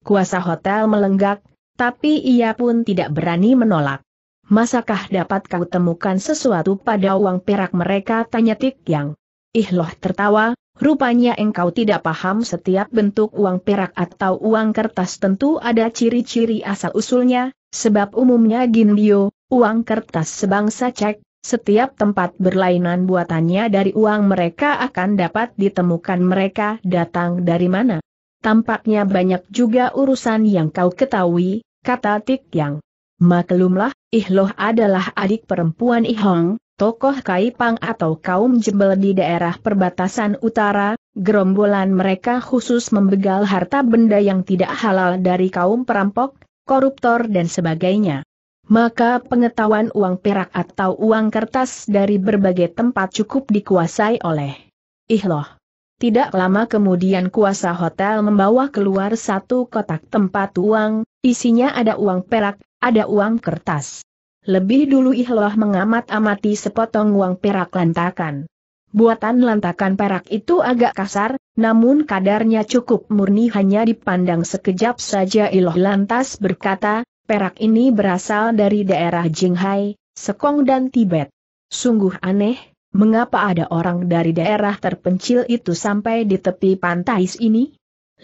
Kuasa hotel melenggak, tapi ia pun tidak berani menolak. Masakah dapat kau temukan sesuatu pada uang perak mereka? Tanya Tik Yang. Ih loh tertawa, rupanya engkau tidak paham setiap bentuk uang perak atau uang kertas tentu ada ciri-ciri asal-usulnya, sebab umumnya gindio, uang kertas sebangsa cek, setiap tempat berlainan buatannya dari uang mereka akan dapat ditemukan mereka datang dari mana. Tampaknya banyak juga urusan yang kau ketahui, kata Tik Yang. Maklumlah, Ihloh adalah adik perempuan Ihong, tokoh Kaipang atau kaum jebel di daerah perbatasan utara, gerombolan mereka khusus membegal harta benda yang tidak halal dari kaum perampok, koruptor dan sebagainya. Maka pengetahuan uang perak atau uang kertas dari berbagai tempat cukup dikuasai oleh Ihloh. Tidak lama kemudian kuasa hotel membawa keluar satu kotak tempat uang, isinya ada uang perak, ada uang kertas. Lebih dulu Ihloh mengamat-amati sepotong uang perak lantakan. Buatan lantakan perak itu agak kasar, namun kadarnya cukup murni hanya dipandang sekejap saja Ihloh lantas berkata, perak ini berasal dari daerah Jinghai, Sekong dan Tibet. Sungguh aneh, mengapa ada orang dari daerah terpencil itu sampai di tepi pantai ini?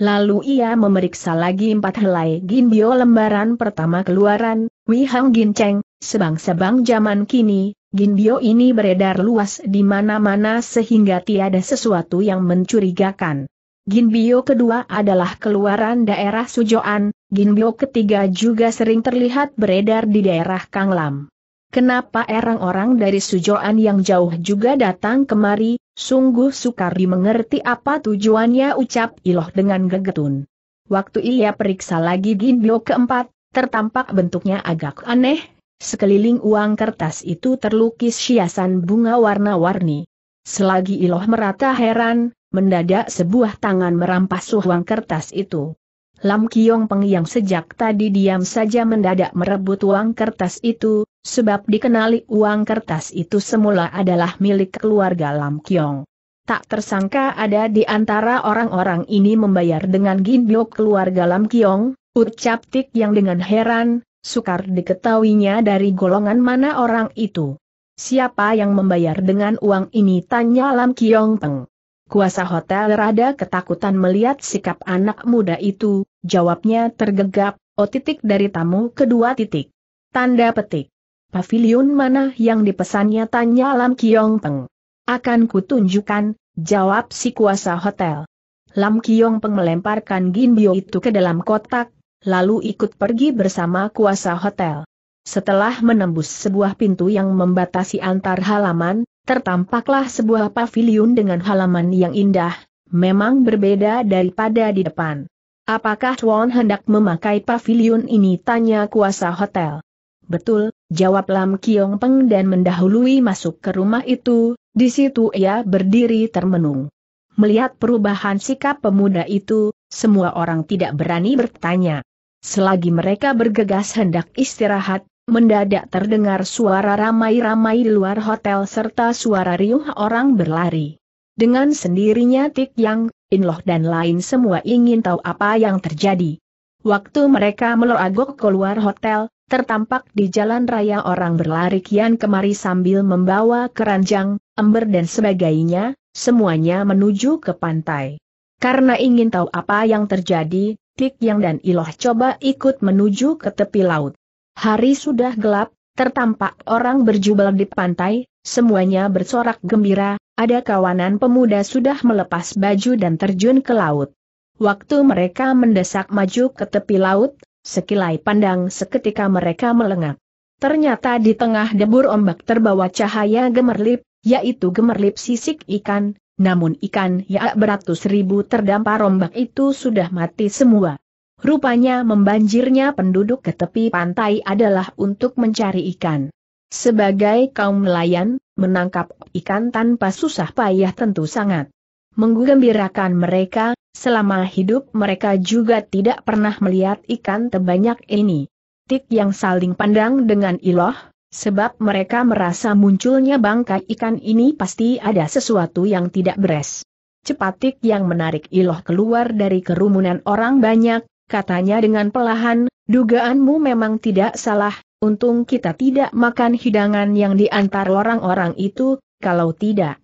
Lalu ia memeriksa lagi empat helai Ginbio lembaran pertama keluaran, Wihang Ginceng, sebang-sebang zaman kini, Ginbio ini beredar luas di mana-mana sehingga tiada sesuatu yang mencurigakan. Ginbio kedua adalah keluaran daerah Sujoan, Ginbio ketiga juga sering terlihat beredar di daerah Kanglam. Kenapa orang-orang dari Sujoan yang jauh juga datang kemari, sungguh sukar dimengerti apa tujuannya ucap Iloh dengan gegetun. Waktu ia periksa lagi Ginbyo keempat, tertampak bentuknya agak aneh, sekeliling uang kertas itu terlukis hiasan bunga warna-warni. Selagi Iloh merata heran, mendadak sebuah tangan merampas uang kertas itu. Lam Kiong Peng yang sejak tadi diam saja mendadak merebut uang kertas itu, sebab dikenali uang kertas itu semula adalah milik keluarga Lam Kiong. Tak tersangka ada di antara orang-orang ini membayar dengan ginbyok keluarga Lam Kiong, ucap Tik yang dengan heran, sukar diketahuinya dari golongan mana orang itu. Siapa yang membayar dengan uang ini tanya Lam Kiong Peng. Kuasa hotel rada ketakutan melihat sikap anak muda itu, jawabnya tergegap, oh titik dari tamu kedua titik. Tanda petik. Pavilion mana yang dipesannya tanya Lam Kiong Peng. Akan kutunjukkan, jawab si kuasa hotel. Lam Kiong Peng melemparkan Ginbio itu ke dalam kotak, lalu ikut pergi bersama kuasa hotel. Setelah menembus sebuah pintu yang membatasi antar halaman, tertampaklah sebuah pavilion dengan halaman yang indah, memang berbeda daripada di depan. Apakah Tuan hendak memakai pavilion ini tanya kuasa hotel. Betul, jawab Lam Kiong Peng dan mendahului masuk ke rumah itu, di situ ia berdiri termenung. Melihat perubahan sikap pemuda itu, semua orang tidak berani bertanya. Selagi mereka bergegas hendak istirahat, mendadak terdengar suara ramai-ramai di luar hotel serta suara riuh orang berlari. Dengan sendirinya Tik Yang, Inloh dan lain semua ingin tahu apa yang terjadi. Waktu mereka meloragok keluar hotel, tertampak di jalan raya orang berlari kian kemari sambil membawa keranjang, ember dan sebagainya, semuanya menuju ke pantai. Karena ingin tahu apa yang terjadi, Tik Yang dan Iloh coba ikut menuju ke tepi laut. Hari sudah gelap, tertampak orang berjubel di pantai, semuanya bersorak gembira, ada kawanan pemuda sudah melepas baju dan terjun ke laut. Waktu mereka mendesak maju ke tepi laut, Sekilai pandang seketika mereka melengak. Ternyata di tengah debur ombak terbawa cahaya gemerlip, yaitu gemerlip sisik ikan, namun ikan yang beratus ribu terdampar ombak itu sudah mati semua. Rupanya membanjirnya penduduk ke tepi pantai adalah untuk mencari ikan. Sebagai kaum nelayan, menangkap ikan tanpa susah payah tentu sangat menggembirakan mereka, Selama hidup mereka juga tidak pernah melihat ikan terbanyak ini. Tik yang saling pandang dengan iloh, sebab mereka merasa munculnya bangkai ikan ini pasti ada sesuatu yang tidak beres. Cepat Tik yang menarik iloh keluar dari kerumunan orang banyak, katanya dengan pelahan, dugaanmu memang tidak salah, untung kita tidak makan hidangan yang diantar orang-orang itu, kalau tidak,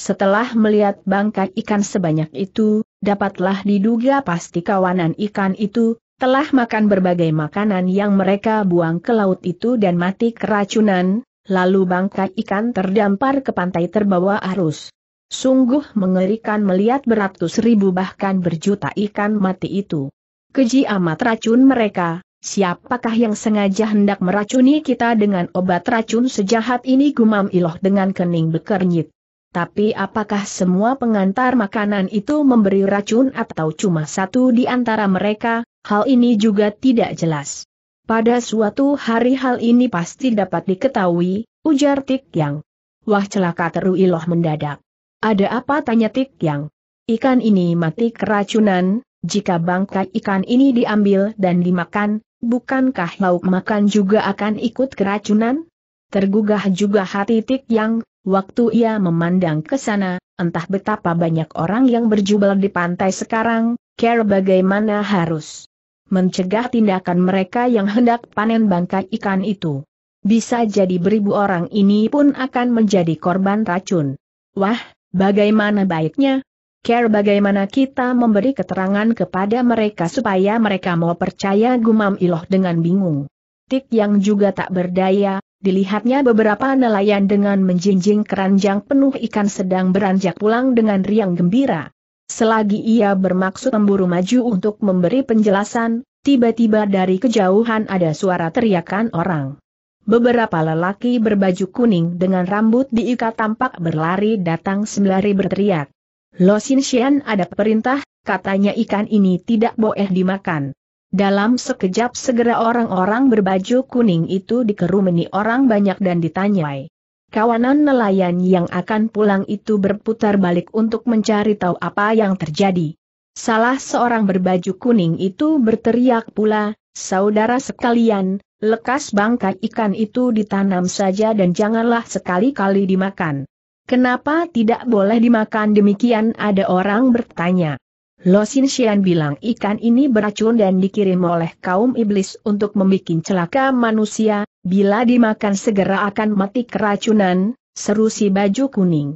setelah melihat bangkai ikan sebanyak itu, dapatlah diduga pasti kawanan ikan itu telah makan berbagai makanan yang mereka buang ke laut itu dan mati keracunan, lalu bangkai ikan terdampar ke pantai terbawa arus. Sungguh mengerikan melihat beratus ribu bahkan berjuta ikan mati itu. Keji amat racun mereka, siapakah yang sengaja hendak meracuni kita dengan obat racun sejahat ini gumam iloh dengan kening bekernyit. Tapi apakah semua pengantar makanan itu memberi racun atau cuma satu di antara mereka, hal ini juga tidak jelas. Pada suatu hari hal ini pasti dapat diketahui, ujar Tik Yang. Wah celaka teru iloh mendadak. Ada apa tanya Tik Yang? Ikan ini mati keracunan, jika bangkai ikan ini diambil dan dimakan, bukankah lauk makan juga akan ikut keracunan? Tergugah juga hati Tik Yang, Waktu ia memandang ke sana, entah betapa banyak orang yang berjubel di pantai sekarang, care bagaimana harus mencegah tindakan mereka yang hendak panen bangkai ikan itu. Bisa jadi beribu orang ini pun akan menjadi korban racun. Wah, bagaimana baiknya? Care bagaimana kita memberi keterangan kepada mereka supaya mereka mau percaya gumam iloh dengan bingung. Tik yang juga tak berdaya, Dilihatnya beberapa nelayan dengan menjinjing keranjang penuh ikan sedang beranjak pulang dengan riang gembira. Selagi ia bermaksud memburu maju untuk memberi penjelasan, tiba-tiba dari kejauhan ada suara teriakan orang. Beberapa lelaki berbaju kuning dengan rambut diikat tampak berlari datang sembari berteriak. Lo Xin Xian ada perintah, katanya ikan ini tidak boleh dimakan. Dalam sekejap segera orang-orang berbaju kuning itu dikerumuni orang banyak dan ditanyai. Kawanan nelayan yang akan pulang itu berputar balik untuk mencari tahu apa yang terjadi. Salah seorang berbaju kuning itu berteriak pula, saudara sekalian, lekas bangkai ikan itu ditanam saja dan janganlah sekali-kali dimakan. Kenapa tidak boleh dimakan demikian ada orang bertanya. Lo Xian bilang ikan ini beracun dan dikirim oleh kaum iblis untuk membuat celaka manusia, bila dimakan segera akan mati keracunan, seru si baju kuning.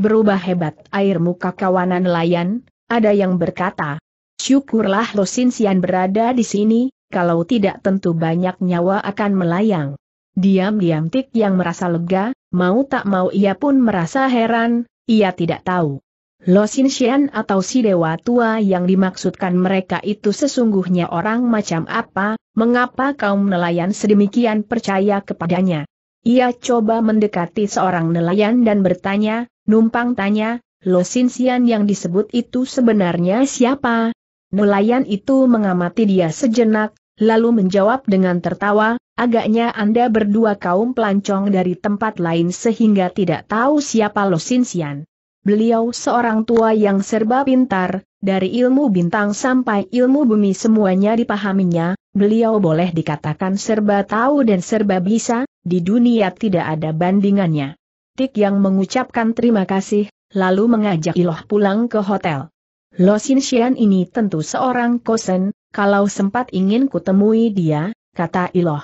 Berubah hebat air muka kawanan nelayan, ada yang berkata. Syukurlah Lo Xian berada di sini, kalau tidak tentu banyak nyawa akan melayang. Diam-diam Tik yang merasa lega, mau tak mau ia pun merasa heran, ia tidak tahu. Lo Xian atau si dewa tua yang dimaksudkan mereka itu sesungguhnya orang macam apa, mengapa kaum nelayan sedemikian percaya kepadanya? Ia coba mendekati seorang nelayan dan bertanya, numpang tanya, Lo Xian yang disebut itu sebenarnya siapa? Nelayan itu mengamati dia sejenak, lalu menjawab dengan tertawa, agaknya Anda berdua kaum pelancong dari tempat lain sehingga tidak tahu siapa Lo Xian. Beliau seorang tua yang serba pintar, dari ilmu bintang sampai ilmu bumi semuanya dipahaminya, beliau boleh dikatakan serba tahu dan serba bisa, di dunia tidak ada bandingannya. Tik yang mengucapkan terima kasih, lalu mengajak Iloh pulang ke hotel. Lo Xian ini tentu seorang kosen, kalau sempat ingin kutemui dia, kata Iloh.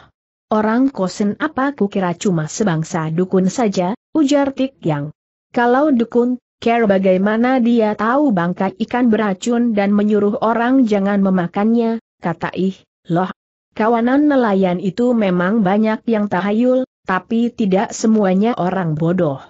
Orang kosen apa kukira cuma sebangsa dukun saja, ujar Tik Yang. Kalau dukun, Care bagaimana dia tahu bangka ikan beracun dan menyuruh orang jangan memakannya, kata Ih, loh. Kawanan nelayan itu memang banyak yang tahayul, tapi tidak semuanya orang bodoh.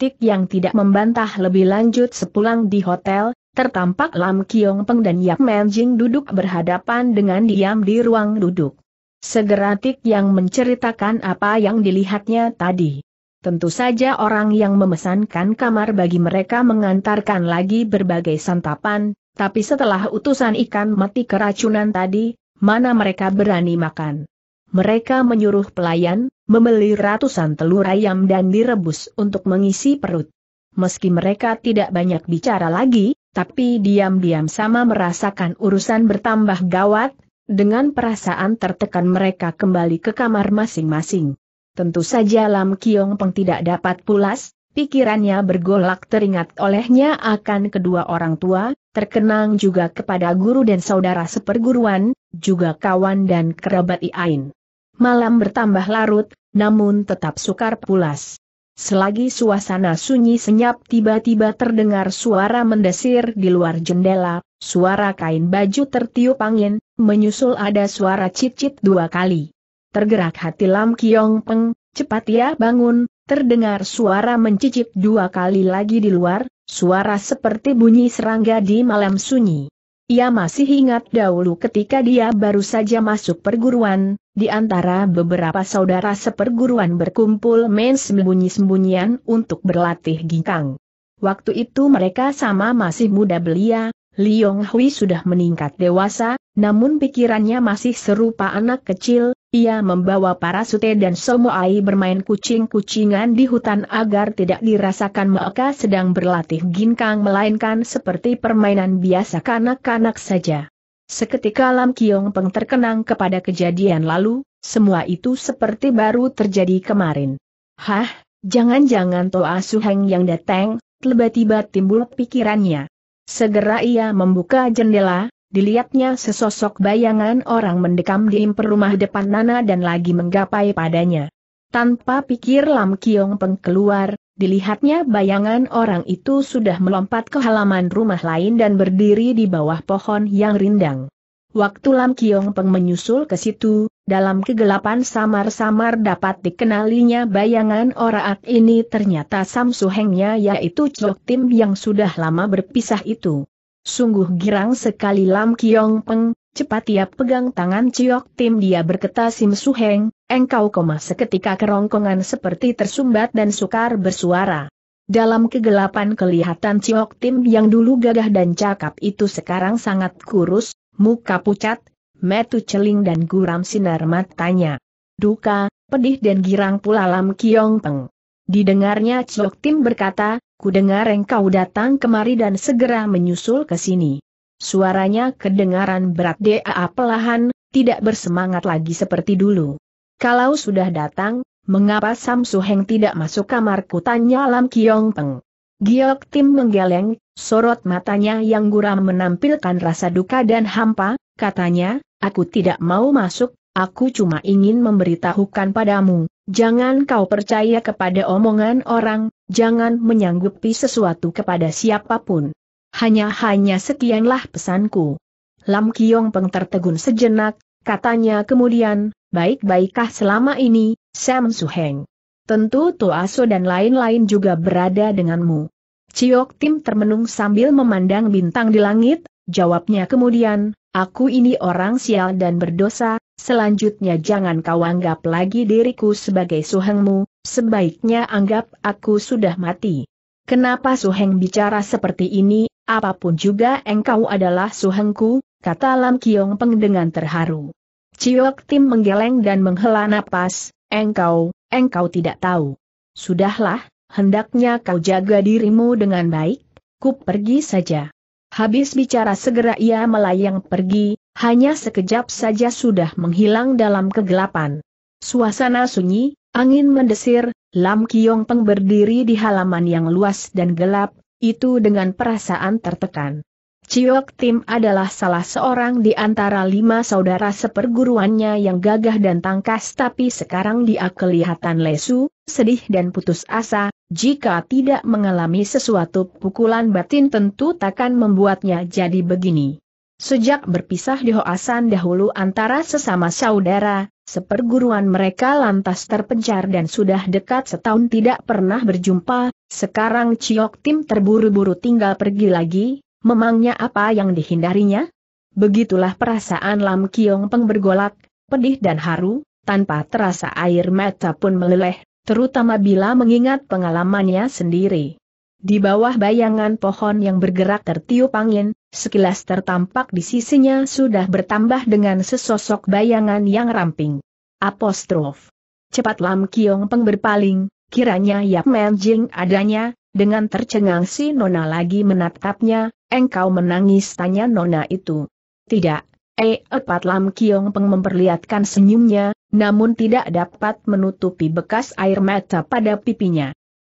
Tik yang tidak membantah lebih lanjut sepulang di hotel, tertampak Lam Kiong Peng dan Yap Menjing duduk berhadapan dengan diam di ruang duduk. Segera Tik yang menceritakan apa yang dilihatnya tadi. Tentu saja orang yang memesankan kamar bagi mereka mengantarkan lagi berbagai santapan, tapi setelah utusan ikan mati keracunan tadi, mana mereka berani makan. Mereka menyuruh pelayan, membeli ratusan telur ayam dan direbus untuk mengisi perut. Meski mereka tidak banyak bicara lagi, tapi diam-diam sama merasakan urusan bertambah gawat, dengan perasaan tertekan mereka kembali ke kamar masing-masing. Tentu saja Lam Kiong Peng tidak dapat pulas, pikirannya bergolak teringat olehnya akan kedua orang tua, terkenang juga kepada guru dan saudara seperguruan, juga kawan dan kerabat Iain. Malam bertambah larut, namun tetap sukar pulas. Selagi suasana sunyi senyap tiba-tiba terdengar suara mendesir di luar jendela, suara kain baju tertiup angin, menyusul ada suara cicit dua kali. Tergerak hati Lam Kiong Peng, cepat ia ya, bangun, terdengar suara mencicip dua kali lagi di luar, suara seperti bunyi serangga di malam sunyi. Ia masih ingat dahulu ketika dia baru saja masuk perguruan, di antara beberapa saudara seperguruan berkumpul main sembunyi-sembunyian untuk berlatih ginkang. Waktu itu mereka sama masih muda belia, Li Yong Hui sudah meningkat dewasa, namun pikirannya masih serupa anak kecil, ia membawa para sute dan somoai bermain kucing-kucingan di hutan agar tidak dirasakan mereka sedang berlatih ginkang melainkan seperti permainan biasa kanak-kanak saja. Seketika Lam Kiong Peng terkenang kepada kejadian lalu, semua itu seperti baru terjadi kemarin. Hah, jangan-jangan Toa Suheng yang datang, tiba-tiba timbul pikirannya. Segera ia membuka jendela, dilihatnya sesosok bayangan orang mendekam di imper rumah depan Nana dan lagi menggapai padanya. Tanpa pikir Lam Kiong Peng keluar, dilihatnya bayangan orang itu sudah melompat ke halaman rumah lain dan berdiri di bawah pohon yang rindang. Waktu Lam Kiong Peng menyusul ke situ, dalam kegelapan samar-samar dapat dikenalinya bayangan orang ini ternyata Sam Samsuhengnya yaitu Chok Tim yang sudah lama berpisah itu. Sungguh girang sekali Lam Kiong Peng, cepat ia pegang tangan Ciok Tim dia berkata Sim Suheng, engkau koma seketika kerongkongan seperti tersumbat dan sukar bersuara. Dalam kegelapan kelihatan Ciok Tim yang dulu gagah dan cakap itu sekarang sangat kurus, muka pucat, metu celing dan guram sinar matanya. Duka, pedih dan girang pula Lam Kiong Peng. Didengarnya Chok Tim berkata, ku dengar engkau datang kemari dan segera menyusul ke sini. Suaranya kedengaran berat daa pelahan, tidak bersemangat lagi seperti dulu. Kalau sudah datang, mengapa Sam Suheng tidak masuk kamarku tanya Lam Kiong Peng. Giok Tim menggeleng, sorot matanya yang guram menampilkan rasa duka dan hampa, katanya, aku tidak mau masuk, aku cuma ingin memberitahukan padamu, Jangan kau percaya kepada omongan orang, jangan menyanggupi sesuatu kepada siapapun. Hanya-hanya sekianlah pesanku. Lam Kiong Peng tertegun sejenak, katanya kemudian, baik-baikkah selama ini, Sam Suheng. Tentu Aso dan lain-lain juga berada denganmu. Ciok Tim termenung sambil memandang bintang di langit, jawabnya kemudian, aku ini orang sial dan berdosa, Selanjutnya jangan kau anggap lagi diriku sebagai suhengmu, sebaiknya anggap aku sudah mati. Kenapa suheng bicara seperti ini, apapun juga engkau adalah suhengku, kata Lam Kiong Peng dengan terharu. Ciok Tim menggeleng dan menghela napas, engkau, engkau tidak tahu. Sudahlah, hendaknya kau jaga dirimu dengan baik, ku pergi saja. Habis bicara segera ia melayang pergi, hanya sekejap saja sudah menghilang dalam kegelapan. Suasana sunyi, angin mendesir, Lam Kiong Peng berdiri di halaman yang luas dan gelap, itu dengan perasaan tertekan. Ciok Tim adalah salah seorang di antara lima saudara seperguruannya yang gagah dan tangkas tapi sekarang dia kelihatan lesu, sedih dan putus asa, jika tidak mengalami sesuatu pukulan batin tentu takkan membuatnya jadi begini. Sejak berpisah di Hoasan dahulu antara sesama saudara, seperguruan mereka lantas terpencar dan sudah dekat setahun tidak pernah berjumpa, sekarang Ciok Tim terburu-buru tinggal pergi lagi, memangnya apa yang dihindarinya? Begitulah perasaan Lam Kiong Peng bergolak, pedih dan haru, tanpa terasa air mata pun meleleh, terutama bila mengingat pengalamannya sendiri. Di bawah bayangan pohon yang bergerak tertiup angin, sekilas tertampak di sisinya sudah bertambah dengan sesosok bayangan yang ramping. Apostrof. Cepat Lam Kiong Peng berpaling, kiranya Yap Menjing adanya, dengan tercengang si Nona lagi menatapnya, engkau menangis tanya Nona itu. Tidak, eh Epat Lam Kiong Peng memperlihatkan senyumnya, namun tidak dapat menutupi bekas air mata pada pipinya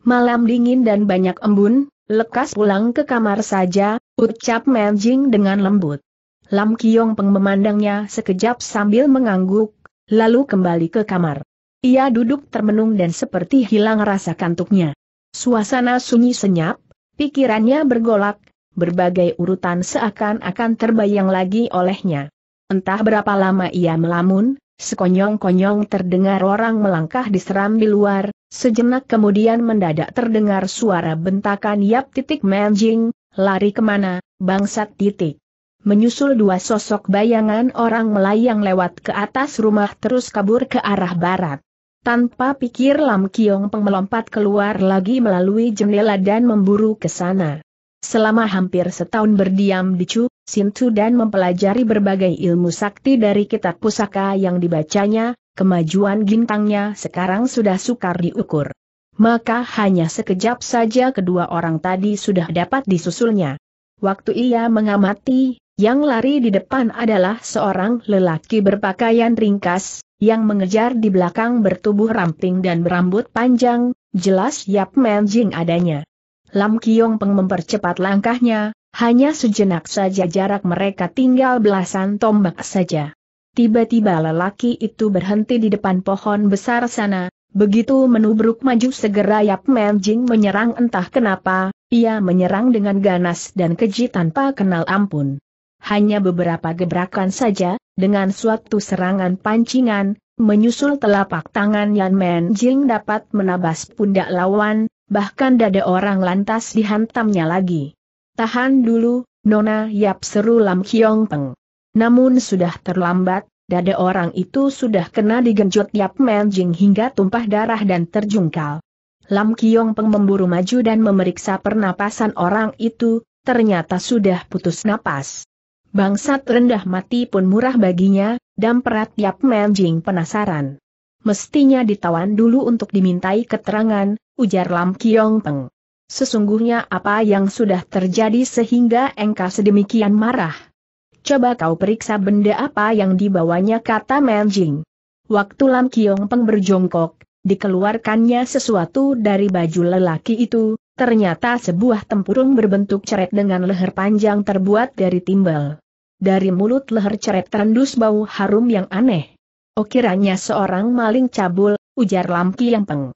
malam dingin dan banyak embun, lekas pulang ke kamar saja, ucap Menjing dengan lembut. Lam Kiong Peng memandangnya sekejap sambil mengangguk, lalu kembali ke kamar. Ia duduk termenung dan seperti hilang rasa kantuknya. Suasana sunyi senyap, pikirannya bergolak, berbagai urutan seakan-akan terbayang lagi olehnya. Entah berapa lama ia melamun, sekonyong-konyong terdengar orang melangkah seram di luar, Sejenak kemudian mendadak terdengar suara bentakan Yap titik Menjing, lari kemana, bangsat titik. Menyusul dua sosok bayangan orang melayang lewat ke atas rumah terus kabur ke arah barat. Tanpa pikir Lam Kiong Peng melompat keluar lagi melalui jendela dan memburu ke sana. Selama hampir setahun berdiam di Chu, Sintu dan mempelajari berbagai ilmu sakti dari kitab pusaka yang dibacanya, kemajuan Gintangnya sekarang sudah sukar diukur. Maka hanya sekejap saja kedua orang tadi sudah dapat disusulnya. Waktu ia mengamati, yang lari di depan adalah seorang lelaki berpakaian ringkas, yang mengejar di belakang bertubuh ramping dan berambut panjang, jelas Yap Menjing adanya. Lam Kiong Peng mempercepat langkahnya, hanya sejenak saja jarak mereka tinggal belasan tombak saja. Tiba-tiba lelaki itu berhenti di depan pohon besar sana, begitu menubruk maju segera Yap Jing menyerang entah kenapa, ia menyerang dengan ganas dan keji tanpa kenal ampun. Hanya beberapa gebrakan saja, dengan suatu serangan pancingan, menyusul telapak tangan Yan Menjing dapat menabas pundak lawan, bahkan dada orang lantas dihantamnya lagi. Tahan dulu, Nona Yap seru Lam Kiong Peng. Namun sudah terlambat, dada orang itu sudah kena digenjot tiap Menjing hingga tumpah darah dan terjungkal. Lam Kiong Peng memburu maju dan memeriksa pernapasan orang itu, ternyata sudah putus napas. Bangsat rendah mati pun murah baginya, dan perat Yap Menjing penasaran. Mestinya ditawan dulu untuk dimintai keterangan, ujar Lam Kiong Peng. Sesungguhnya apa yang sudah terjadi sehingga engkau sedemikian marah? coba kau periksa benda apa yang dibawanya kata Menjing. Waktu Lam Kiong Peng berjongkok, dikeluarkannya sesuatu dari baju lelaki itu, ternyata sebuah tempurung berbentuk ceret dengan leher panjang terbuat dari timbal. Dari mulut leher ceret terendus bau harum yang aneh. Okiranya seorang maling cabul, ujar Lam Kiong Peng.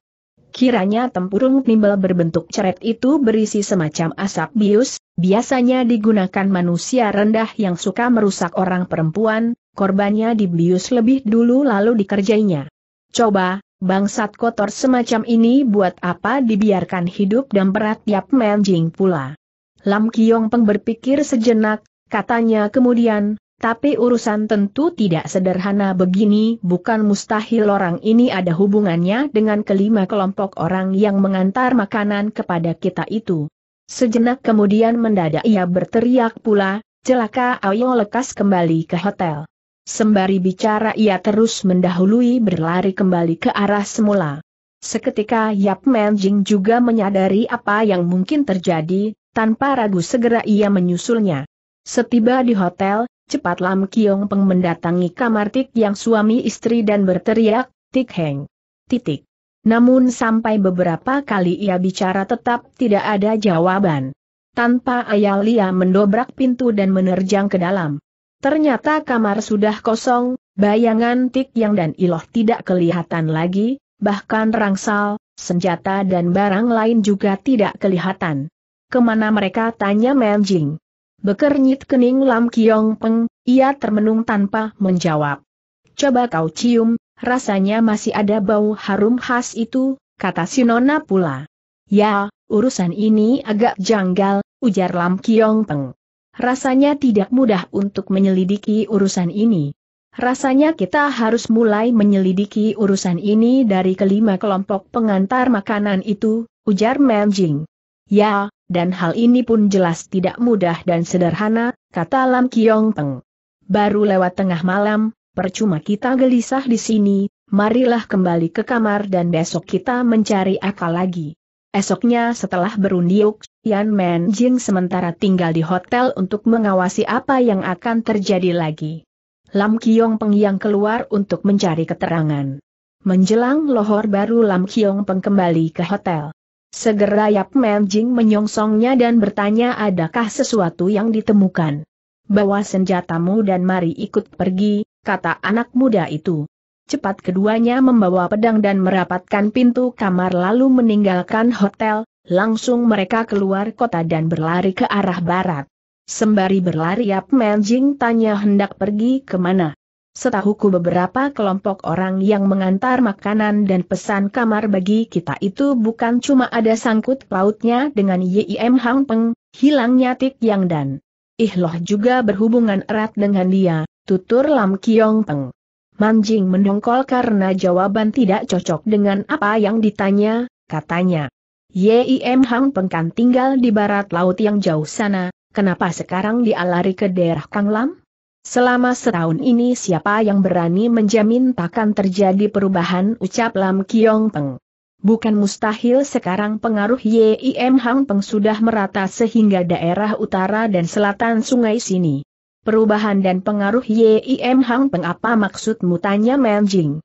Kiranya tempurung nimbel berbentuk ceret itu berisi semacam asap bius, biasanya digunakan manusia rendah yang suka merusak orang perempuan, korbannya dibius lebih dulu lalu dikerjainya. Coba, bangsat kotor semacam ini buat apa dibiarkan hidup dan berat tiap menjing pula. Lam Kiong Peng berpikir sejenak, katanya kemudian, tapi urusan tentu tidak sederhana begini, bukan mustahil orang ini ada hubungannya dengan kelima kelompok orang yang mengantar makanan kepada kita itu. Sejenak kemudian mendadak ia berteriak pula, celaka ayo lekas kembali ke hotel. Sembari bicara ia terus mendahului berlari kembali ke arah semula. Seketika Yap Menjing juga menyadari apa yang mungkin terjadi, tanpa ragu segera ia menyusulnya. Setiba di hotel, cepat Lam Kiong Peng mendatangi kamar Tik yang suami istri dan berteriak, Tik Heng. Titik. Namun sampai beberapa kali ia bicara tetap tidak ada jawaban. Tanpa ayal ia mendobrak pintu dan menerjang ke dalam. Ternyata kamar sudah kosong, bayangan Tik Yang dan Iloh tidak kelihatan lagi, bahkan rangsal, senjata dan barang lain juga tidak kelihatan. Kemana mereka tanya Menjing. Bekernyit kening Lam Kiong Peng, ia termenung tanpa menjawab. Coba kau cium, rasanya masih ada bau harum khas itu, kata Si Nona pula. Ya, urusan ini agak janggal, ujar Lam Kiong Peng. Rasanya tidak mudah untuk menyelidiki urusan ini. Rasanya kita harus mulai menyelidiki urusan ini dari kelima kelompok pengantar makanan itu, ujar Jing. Ya, dan hal ini pun jelas tidak mudah dan sederhana, kata Lam Kiong Peng. Baru lewat tengah malam, percuma kita gelisah di sini, marilah kembali ke kamar dan besok kita mencari akal lagi. Esoknya setelah berundiuk, Yan Men Jing sementara tinggal di hotel untuk mengawasi apa yang akan terjadi lagi. Lam Kiong Peng yang keluar untuk mencari keterangan. Menjelang lohor baru Lam Kiong Peng kembali ke hotel. Segera Yap Menjing menyongsongnya dan bertanya adakah sesuatu yang ditemukan. Bawa senjatamu dan mari ikut pergi, kata anak muda itu. Cepat keduanya membawa pedang dan merapatkan pintu kamar lalu meninggalkan hotel, langsung mereka keluar kota dan berlari ke arah barat. Sembari berlari Yap Menjing tanya hendak pergi ke mana? Setahuku beberapa kelompok orang yang mengantar makanan dan pesan kamar bagi kita itu bukan cuma ada sangkut pautnya dengan YIM Hang Peng, hilangnya Tik Yang dan Ihloh juga berhubungan erat dengan dia, tutur Lam Kiong Peng. Manjing mendongkol karena jawaban tidak cocok dengan apa yang ditanya, katanya. YIM Hang Peng kan tinggal di barat laut yang jauh sana, kenapa sekarang dia lari ke daerah Kang Lam? Selama setahun ini siapa yang berani menjamin takkan terjadi perubahan ucap Lam Kiong Peng. Bukan mustahil sekarang pengaruh YIM Hang Peng sudah merata sehingga daerah utara dan selatan sungai sini. Perubahan dan pengaruh YIM Hang Peng apa maksudmu tanya Jing.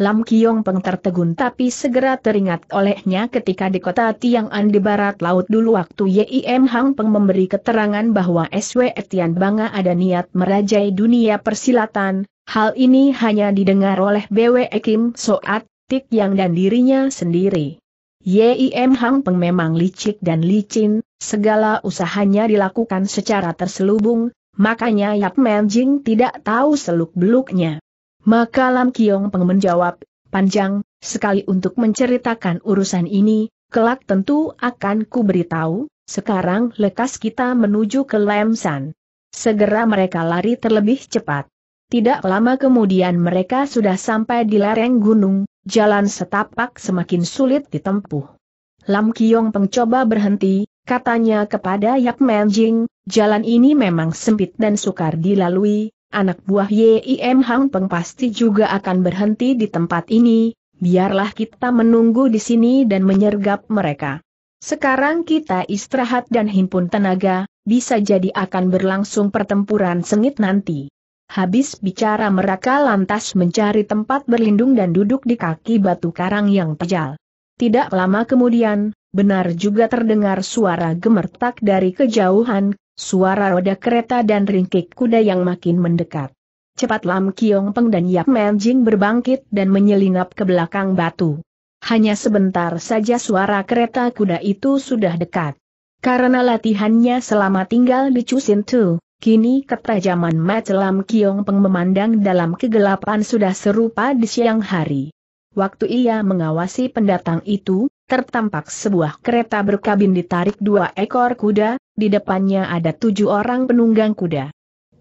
Lam Kiong Peng tertegun tapi segera teringat olehnya ketika di kota Tiang'an di barat laut dulu waktu Yim Hang Peng memberi keterangan bahwa SW Etian Banga ada niat merajai dunia persilatan, hal ini hanya didengar oleh BW Kim Soat, Tik Yang dan dirinya sendiri. Yim Hang Peng memang licik dan licin, segala usahanya dilakukan secara terselubung, makanya Yap Jing tidak tahu seluk-beluknya. Maka Lam Kiong Peng menjawab, panjang, sekali untuk menceritakan urusan ini, kelak tentu akan ku beritahu, sekarang lekas kita menuju ke Lemsan. Segera mereka lari terlebih cepat. Tidak lama kemudian mereka sudah sampai di lereng gunung, jalan setapak semakin sulit ditempuh. Lam Kiong Peng coba berhenti, katanya kepada Yap Menjing, jalan ini memang sempit dan sukar dilalui, anak buah Yim Hang Peng pasti juga akan berhenti di tempat ini, biarlah kita menunggu di sini dan menyergap mereka. Sekarang kita istirahat dan himpun tenaga, bisa jadi akan berlangsung pertempuran sengit nanti. Habis bicara mereka lantas mencari tempat berlindung dan duduk di kaki batu karang yang tejal. Tidak lama kemudian, benar juga terdengar suara gemertak dari kejauhan, suara roda kereta dan ringkik kuda yang makin mendekat. Cepat Lam Kiong Peng dan Yap Jing berbangkit dan menyelinap ke belakang batu. Hanya sebentar saja suara kereta kuda itu sudah dekat. Karena latihannya selama tinggal di Chusin Tu, kini ketajaman mata Lam Kiong Peng memandang dalam kegelapan sudah serupa di siang hari. Waktu ia mengawasi pendatang itu, tertampak sebuah kereta berkabin ditarik dua ekor kuda, di depannya ada tujuh orang penunggang kuda.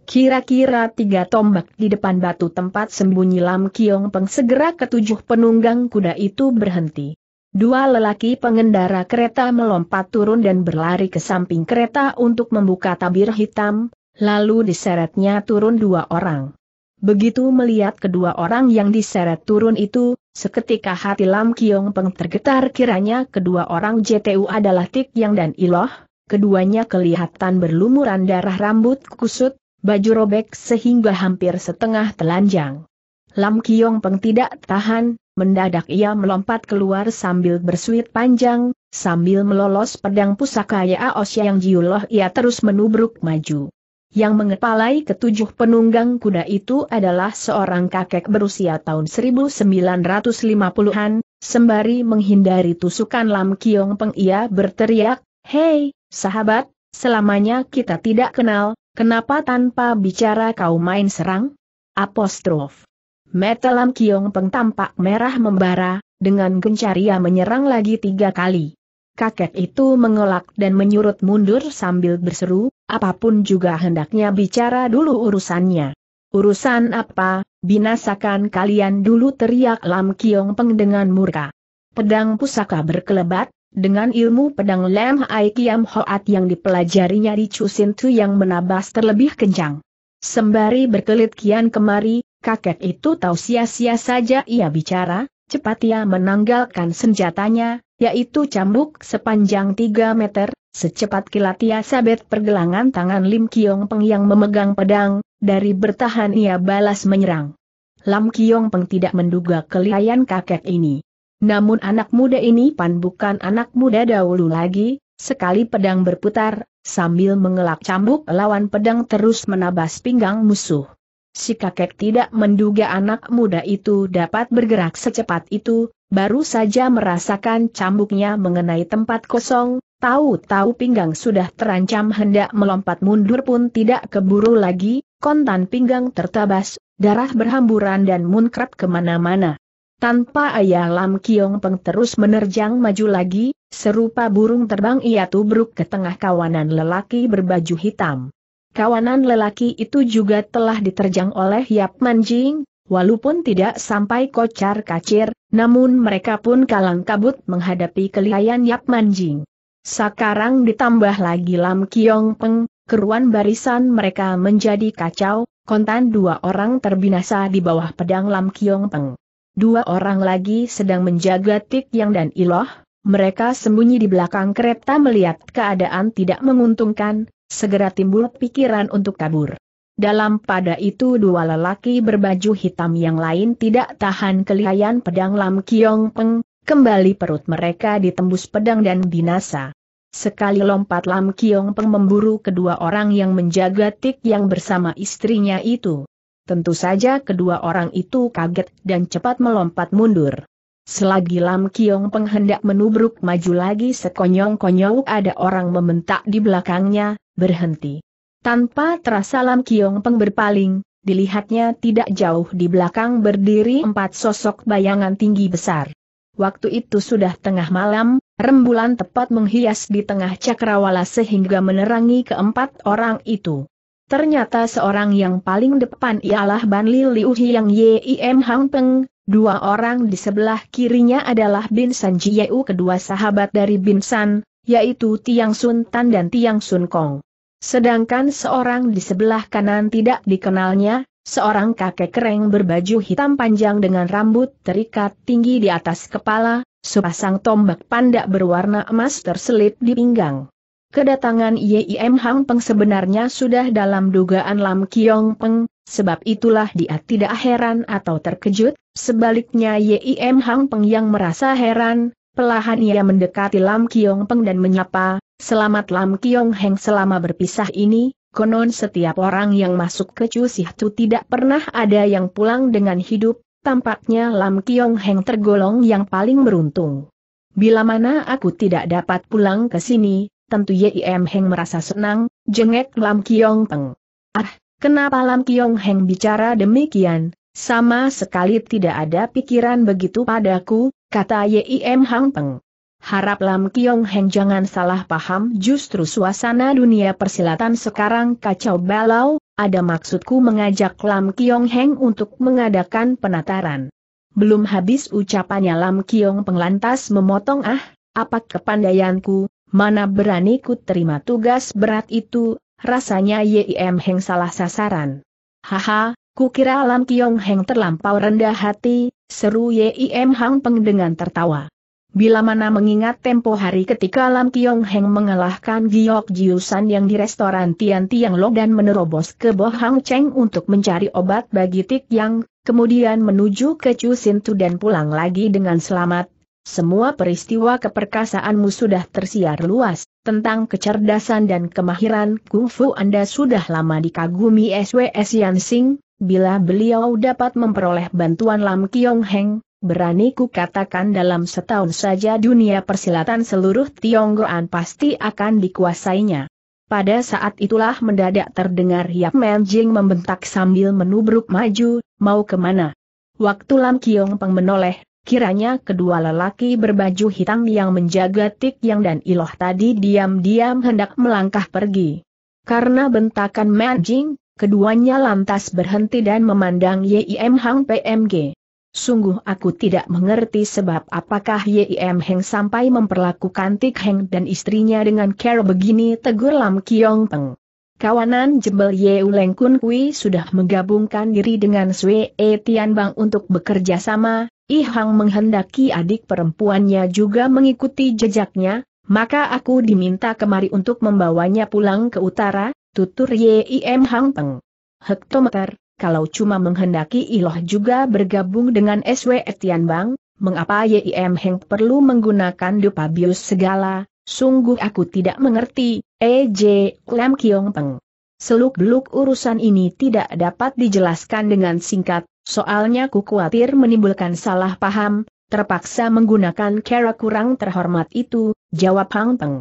Kira-kira tiga tombak di depan batu tempat sembunyi Lam Kiong Peng segera ketujuh penunggang kuda itu berhenti. Dua lelaki pengendara kereta melompat turun dan berlari ke samping kereta untuk membuka tabir hitam, lalu diseretnya turun dua orang. Begitu melihat kedua orang yang diseret turun itu, seketika hati Lam Kiong Peng tergetar kiranya kedua orang JTU adalah Tik Yang dan Iloh, keduanya kelihatan berlumuran darah rambut kusut, baju robek sehingga hampir setengah telanjang. Lam Kiong Peng tidak tahan, mendadak ia melompat keluar sambil bersuit panjang, sambil melolos pedang pusaka Yaos ya yang Jiuloh ia terus menubruk maju. Yang mengepalai ketujuh penunggang kuda itu adalah seorang kakek berusia tahun 1950-an, sembari menghindari tusukan Lam Kiong Peng ia berteriak, Hei, Sahabat, selamanya kita tidak kenal, kenapa tanpa bicara kau main serang? Apostrof. Metalam Kiong Peng tampak merah membara, dengan gencar ia menyerang lagi tiga kali. Kakek itu mengelak dan menyurut mundur sambil berseru, apapun juga hendaknya bicara dulu urusannya. Urusan apa, binasakan kalian dulu teriak Lam Kiong Peng dengan murka. Pedang pusaka berkelebat, dengan ilmu pedang Lam Hai Kiam Hoat yang dipelajarinya di Chusin Tu yang menabas terlebih kencang. Sembari berkelit kian kemari, kakek itu tahu sia-sia saja ia bicara, cepat ia menanggalkan senjatanya, yaitu cambuk sepanjang 3 meter, secepat kilat ia sabet pergelangan tangan Lim Kiong Peng yang memegang pedang, dari bertahan ia balas menyerang. Lam Kiong Peng tidak menduga kelihayan kakek ini. Namun anak muda ini pan bukan anak muda dahulu lagi, sekali pedang berputar, sambil mengelak cambuk lawan pedang terus menabas pinggang musuh. Si kakek tidak menduga anak muda itu dapat bergerak secepat itu, baru saja merasakan cambuknya mengenai tempat kosong, tahu-tahu pinggang sudah terancam hendak melompat mundur pun tidak keburu lagi, kontan pinggang tertabas, darah berhamburan dan munkrat kemana-mana. Tanpa ayah Lam Kiong Peng terus menerjang maju lagi, serupa burung terbang ia tubruk ke tengah kawanan lelaki berbaju hitam. Kawanan lelaki itu juga telah diterjang oleh Yap Manjing, walaupun tidak sampai kocar kacir, namun mereka pun kalang kabut menghadapi kelihayan Yap Manjing. Sekarang ditambah lagi Lam Kiong Peng, keruan barisan mereka menjadi kacau, kontan dua orang terbinasa di bawah pedang Lam Kiong Peng dua orang lagi sedang menjaga Tik Yang dan Iloh, mereka sembunyi di belakang kereta melihat keadaan tidak menguntungkan, segera timbul pikiran untuk kabur. Dalam pada itu dua lelaki berbaju hitam yang lain tidak tahan kelihayan pedang Lam Kiong Peng, kembali perut mereka ditembus pedang dan binasa. Sekali lompat Lam Kiong Peng memburu kedua orang yang menjaga Tik yang bersama istrinya itu. Tentu saja kedua orang itu kaget dan cepat melompat mundur. Selagi Lam Kiong penghendak menubruk maju lagi sekonyong-konyong ada orang membentak di belakangnya, berhenti. Tanpa terasa Lam Kiong Peng berpaling, dilihatnya tidak jauh di belakang berdiri empat sosok bayangan tinggi besar. Waktu itu sudah tengah malam, rembulan tepat menghias di tengah cakrawala sehingga menerangi keempat orang itu. Ternyata seorang yang paling depan ialah Ban Li Liu Yang Yim Hang Peng, dua orang di sebelah kirinya adalah Bin San Ji Yeu kedua sahabat dari Bin San, yaitu Tiang Sun Tan dan Tiang Sun Kong. Sedangkan seorang di sebelah kanan tidak dikenalnya, seorang kakek kereng berbaju hitam panjang dengan rambut terikat tinggi di atas kepala, sepasang tombak pandak berwarna emas terselip di pinggang. Kedatangan Yim Hang Peng sebenarnya sudah dalam dugaan Lam Kiong Peng, sebab itulah dia tidak heran atau terkejut, sebaliknya Yim Hang Peng yang merasa heran, pelahan ia mendekati Lam Kiong Peng dan menyapa, selamat Lam Kiong Heng selama berpisah ini, konon setiap orang yang masuk ke Chu itu tidak pernah ada yang pulang dengan hidup, tampaknya Lam Kiong Heng tergolong yang paling beruntung. Bila mana aku tidak dapat pulang ke sini, tentu Yim Heng merasa senang, jengek Lam Kiong Peng. Ah, kenapa Lam Kiong Heng bicara demikian? Sama sekali tidak ada pikiran begitu padaku, kata Yim Hang Peng. Harap Lam Kiong Heng jangan salah paham justru suasana dunia persilatan sekarang kacau balau, ada maksudku mengajak Lam Kiong Heng untuk mengadakan penataran. Belum habis ucapannya Lam Kiong Peng lantas memotong ah, apa kepandaianku, Mana berani ku terima tugas berat itu, rasanya Yim Heng salah sasaran. Haha, ku kira Lam Kiong Heng terlampau rendah hati, seru Yim Hang Peng dengan tertawa. Bila mana mengingat tempo hari ketika Lam Kiong Heng mengalahkan Giok Jiusan yang di restoran Tian Tiang Lo dan menerobos ke Bohang Cheng untuk mencari obat bagi Tik Yang, kemudian menuju ke Chu Sin Tu dan pulang lagi dengan selamat, semua peristiwa keperkasaanmu sudah tersiar luas, tentang kecerdasan dan kemahiran kungfu Anda sudah lama dikagumi SWS Yansing, bila beliau dapat memperoleh bantuan Lam Kiong Heng, berani ku katakan dalam setahun saja dunia persilatan seluruh Tionggoan pasti akan dikuasainya. Pada saat itulah mendadak terdengar Yap Jing membentak sambil menubruk maju, mau kemana? Waktu Lam Kiong Peng menoleh, Kiranya kedua lelaki berbaju hitam yang menjaga Tik Yang dan Iloh tadi diam-diam hendak melangkah pergi. Karena bentakan Manjing, keduanya lantas berhenti dan memandang Yim Hang PMG. Sungguh aku tidak mengerti sebab apakah Yim Hang sampai memperlakukan Tik Hang dan istrinya dengan care begini tegur Lam Kiong Peng. Kawanan jebel Yeu Leng Kun Kui sudah menggabungkan diri dengan Sue E Tian Bang untuk bekerja sama, I Hang menghendaki adik perempuannya juga mengikuti jejaknya, maka aku diminta kemari untuk membawanya pulang ke utara, tutur Yim Hang Peng. Hektometer, kalau cuma menghendaki Iloh juga bergabung dengan SW Etian Bang, mengapa Yim Heng perlu menggunakan dupa dupabius segala, sungguh aku tidak mengerti, EJ Lam Kiong Peng. Seluk-beluk urusan ini tidak dapat dijelaskan dengan singkat, Soalnya ku khawatir menimbulkan salah paham, terpaksa menggunakan cara kurang terhormat itu, jawab Hang Peng.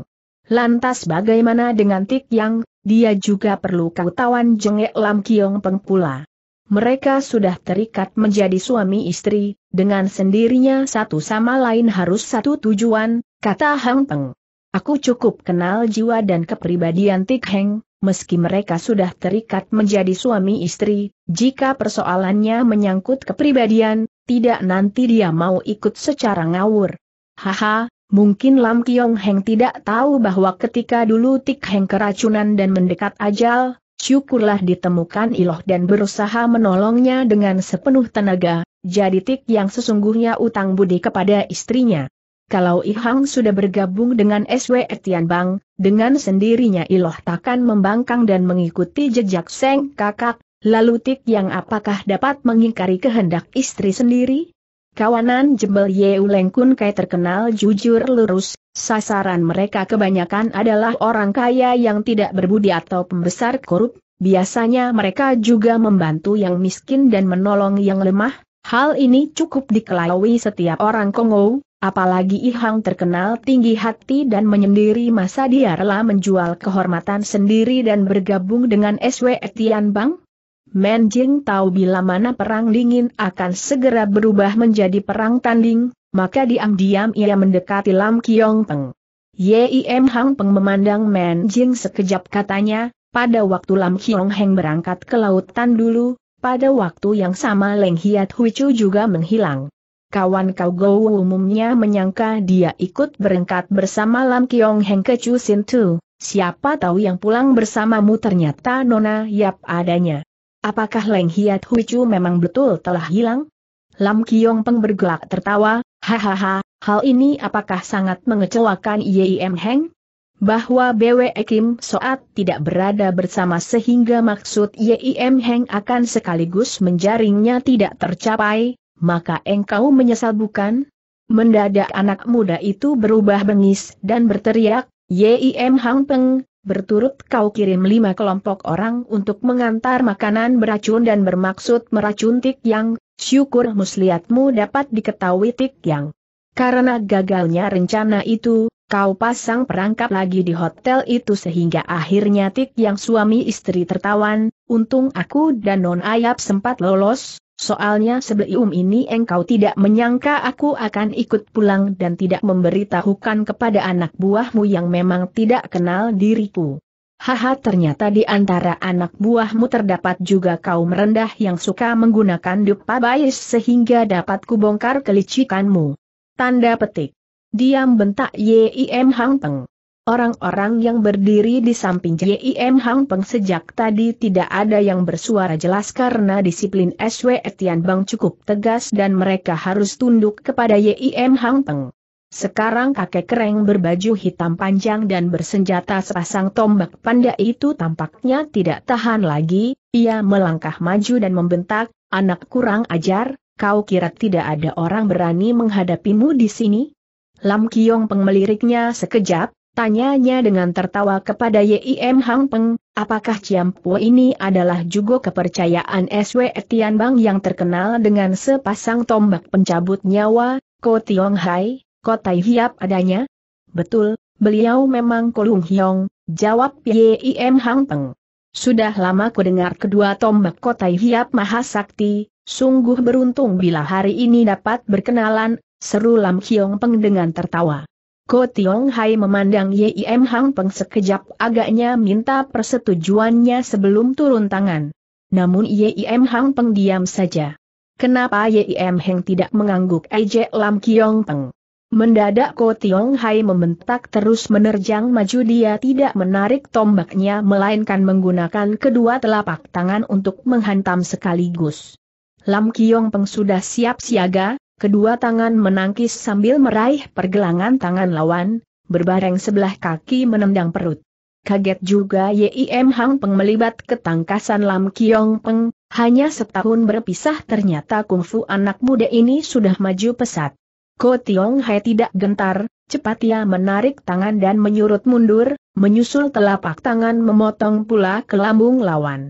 Lantas bagaimana dengan Tik Yang, dia juga perlu kau tawan jengek Lam Kiong Peng pula. Mereka sudah terikat menjadi suami istri, dengan sendirinya satu sama lain harus satu tujuan, kata Hang Peng. Aku cukup kenal jiwa dan kepribadian Tik Heng, meski mereka sudah terikat menjadi suami istri, jika persoalannya menyangkut kepribadian, tidak nanti dia mau ikut secara ngawur. Haha, mungkin Lam Kiong Heng tidak tahu bahwa ketika dulu Tik Heng keracunan dan mendekat ajal, syukurlah ditemukan Iloh dan berusaha menolongnya dengan sepenuh tenaga, jadi Tik yang sesungguhnya utang budi kepada istrinya kalau Ihang sudah bergabung dengan SW Tianbang, dengan sendirinya Iloh takkan membangkang dan mengikuti jejak Seng kakak, lalu Tik yang apakah dapat mengingkari kehendak istri sendiri? Kawanan jembel Yeu Lengkun Kai terkenal jujur lurus, sasaran mereka kebanyakan adalah orang kaya yang tidak berbudi atau pembesar korup, biasanya mereka juga membantu yang miskin dan menolong yang lemah, Hal ini cukup dikelawi setiap orang Kongo, Apalagi Ihang terkenal tinggi hati dan menyendiri masa dia rela menjual kehormatan sendiri dan bergabung dengan SW Etian Bang? Jing tahu bila mana perang dingin akan segera berubah menjadi perang tanding, maka diam-diam ia mendekati Lam Kiong Peng. Yim Hang Peng memandang Manjing sekejap katanya, pada waktu Lam Kiong Heng berangkat ke lautan dulu, pada waktu yang sama Leng Hiat Hui Chu juga menghilang kawan Kau Gou umumnya menyangka dia ikut berangkat bersama Lam Kiong Heng ke Chu Sin Tu, siapa tahu yang pulang bersamamu ternyata Nona Yap adanya. Apakah Leng Hiat Hui Chu memang betul telah hilang? Lam Kiong Peng bergelak tertawa, hahaha, hal ini apakah sangat mengecewakan Yim Heng? bahwa Bwe Kim Soat tidak berada bersama sehingga maksud Yim Heng akan sekaligus menjaringnya tidak tercapai, maka engkau menyesal bukan? Mendadak anak muda itu berubah bengis dan berteriak, Yim Hang Peng, berturut kau kirim lima kelompok orang untuk mengantar makanan beracun dan bermaksud meracun Tik Yang, syukur muslihatmu dapat diketahui Tik Yang. Karena gagalnya rencana itu, kau pasang perangkap lagi di hotel itu sehingga akhirnya Tik Yang suami istri tertawan, untung aku dan Non Ayap sempat lolos, Soalnya sebelum ini engkau tidak menyangka aku akan ikut pulang dan tidak memberitahukan kepada anak buahmu yang memang tidak kenal diriku. Haha ternyata di antara anak buahmu terdapat juga kaum rendah yang suka menggunakan dupa bayis sehingga dapat kubongkar kelicikanmu. Tanda petik. Diam bentak Yim Hang Peng. Orang-orang yang berdiri di samping J.I.M. Hang Peng sejak tadi tidak ada yang bersuara jelas karena disiplin SW Etian Bang cukup tegas dan mereka harus tunduk kepada J.I.M. Hang Peng. Sekarang kakek kereng berbaju hitam panjang dan bersenjata sepasang tombak panda itu tampaknya tidak tahan lagi, ia melangkah maju dan membentak, anak kurang ajar, kau kira tidak ada orang berani menghadapimu di sini? Lam Kiong pengeliriknya sekejap, Tanyanya dengan tertawa kepada Yim Hang Peng, apakah Ciampu ini adalah juga kepercayaan SW Tian Bang yang terkenal dengan sepasang tombak pencabut nyawa, Ko Tiong Hai, Ko Tai Hiap adanya? Betul, beliau memang Kolung Hyong, jawab Yim Hang Peng. Sudah lama ku dengar kedua tombak Ko Tai Hiap Mahasakti, sungguh beruntung bila hari ini dapat berkenalan, seru Lam Hyong Peng dengan tertawa. Ko Tiong Hai memandang Yim Hang Peng sekejap agaknya minta persetujuannya sebelum turun tangan. Namun Yim Hang Peng diam saja. Kenapa Yim Hang tidak mengangguk ejek Lam Kiong Peng? Mendadak Ko Tiong Hai membentak terus menerjang maju dia tidak menarik tombaknya melainkan menggunakan kedua telapak tangan untuk menghantam sekaligus. Lam Kiong Peng sudah siap siaga, Kedua tangan menangkis sambil meraih pergelangan tangan lawan, berbareng sebelah kaki menendang perut. Kaget juga Yim Hang Peng melibat ketangkasan Lam Kiong Peng, hanya setahun berpisah ternyata kungfu anak muda ini sudah maju pesat. Ko Tiong Hai tidak gentar, cepat ia menarik tangan dan menyurut mundur, menyusul telapak tangan memotong pula ke lambung lawan.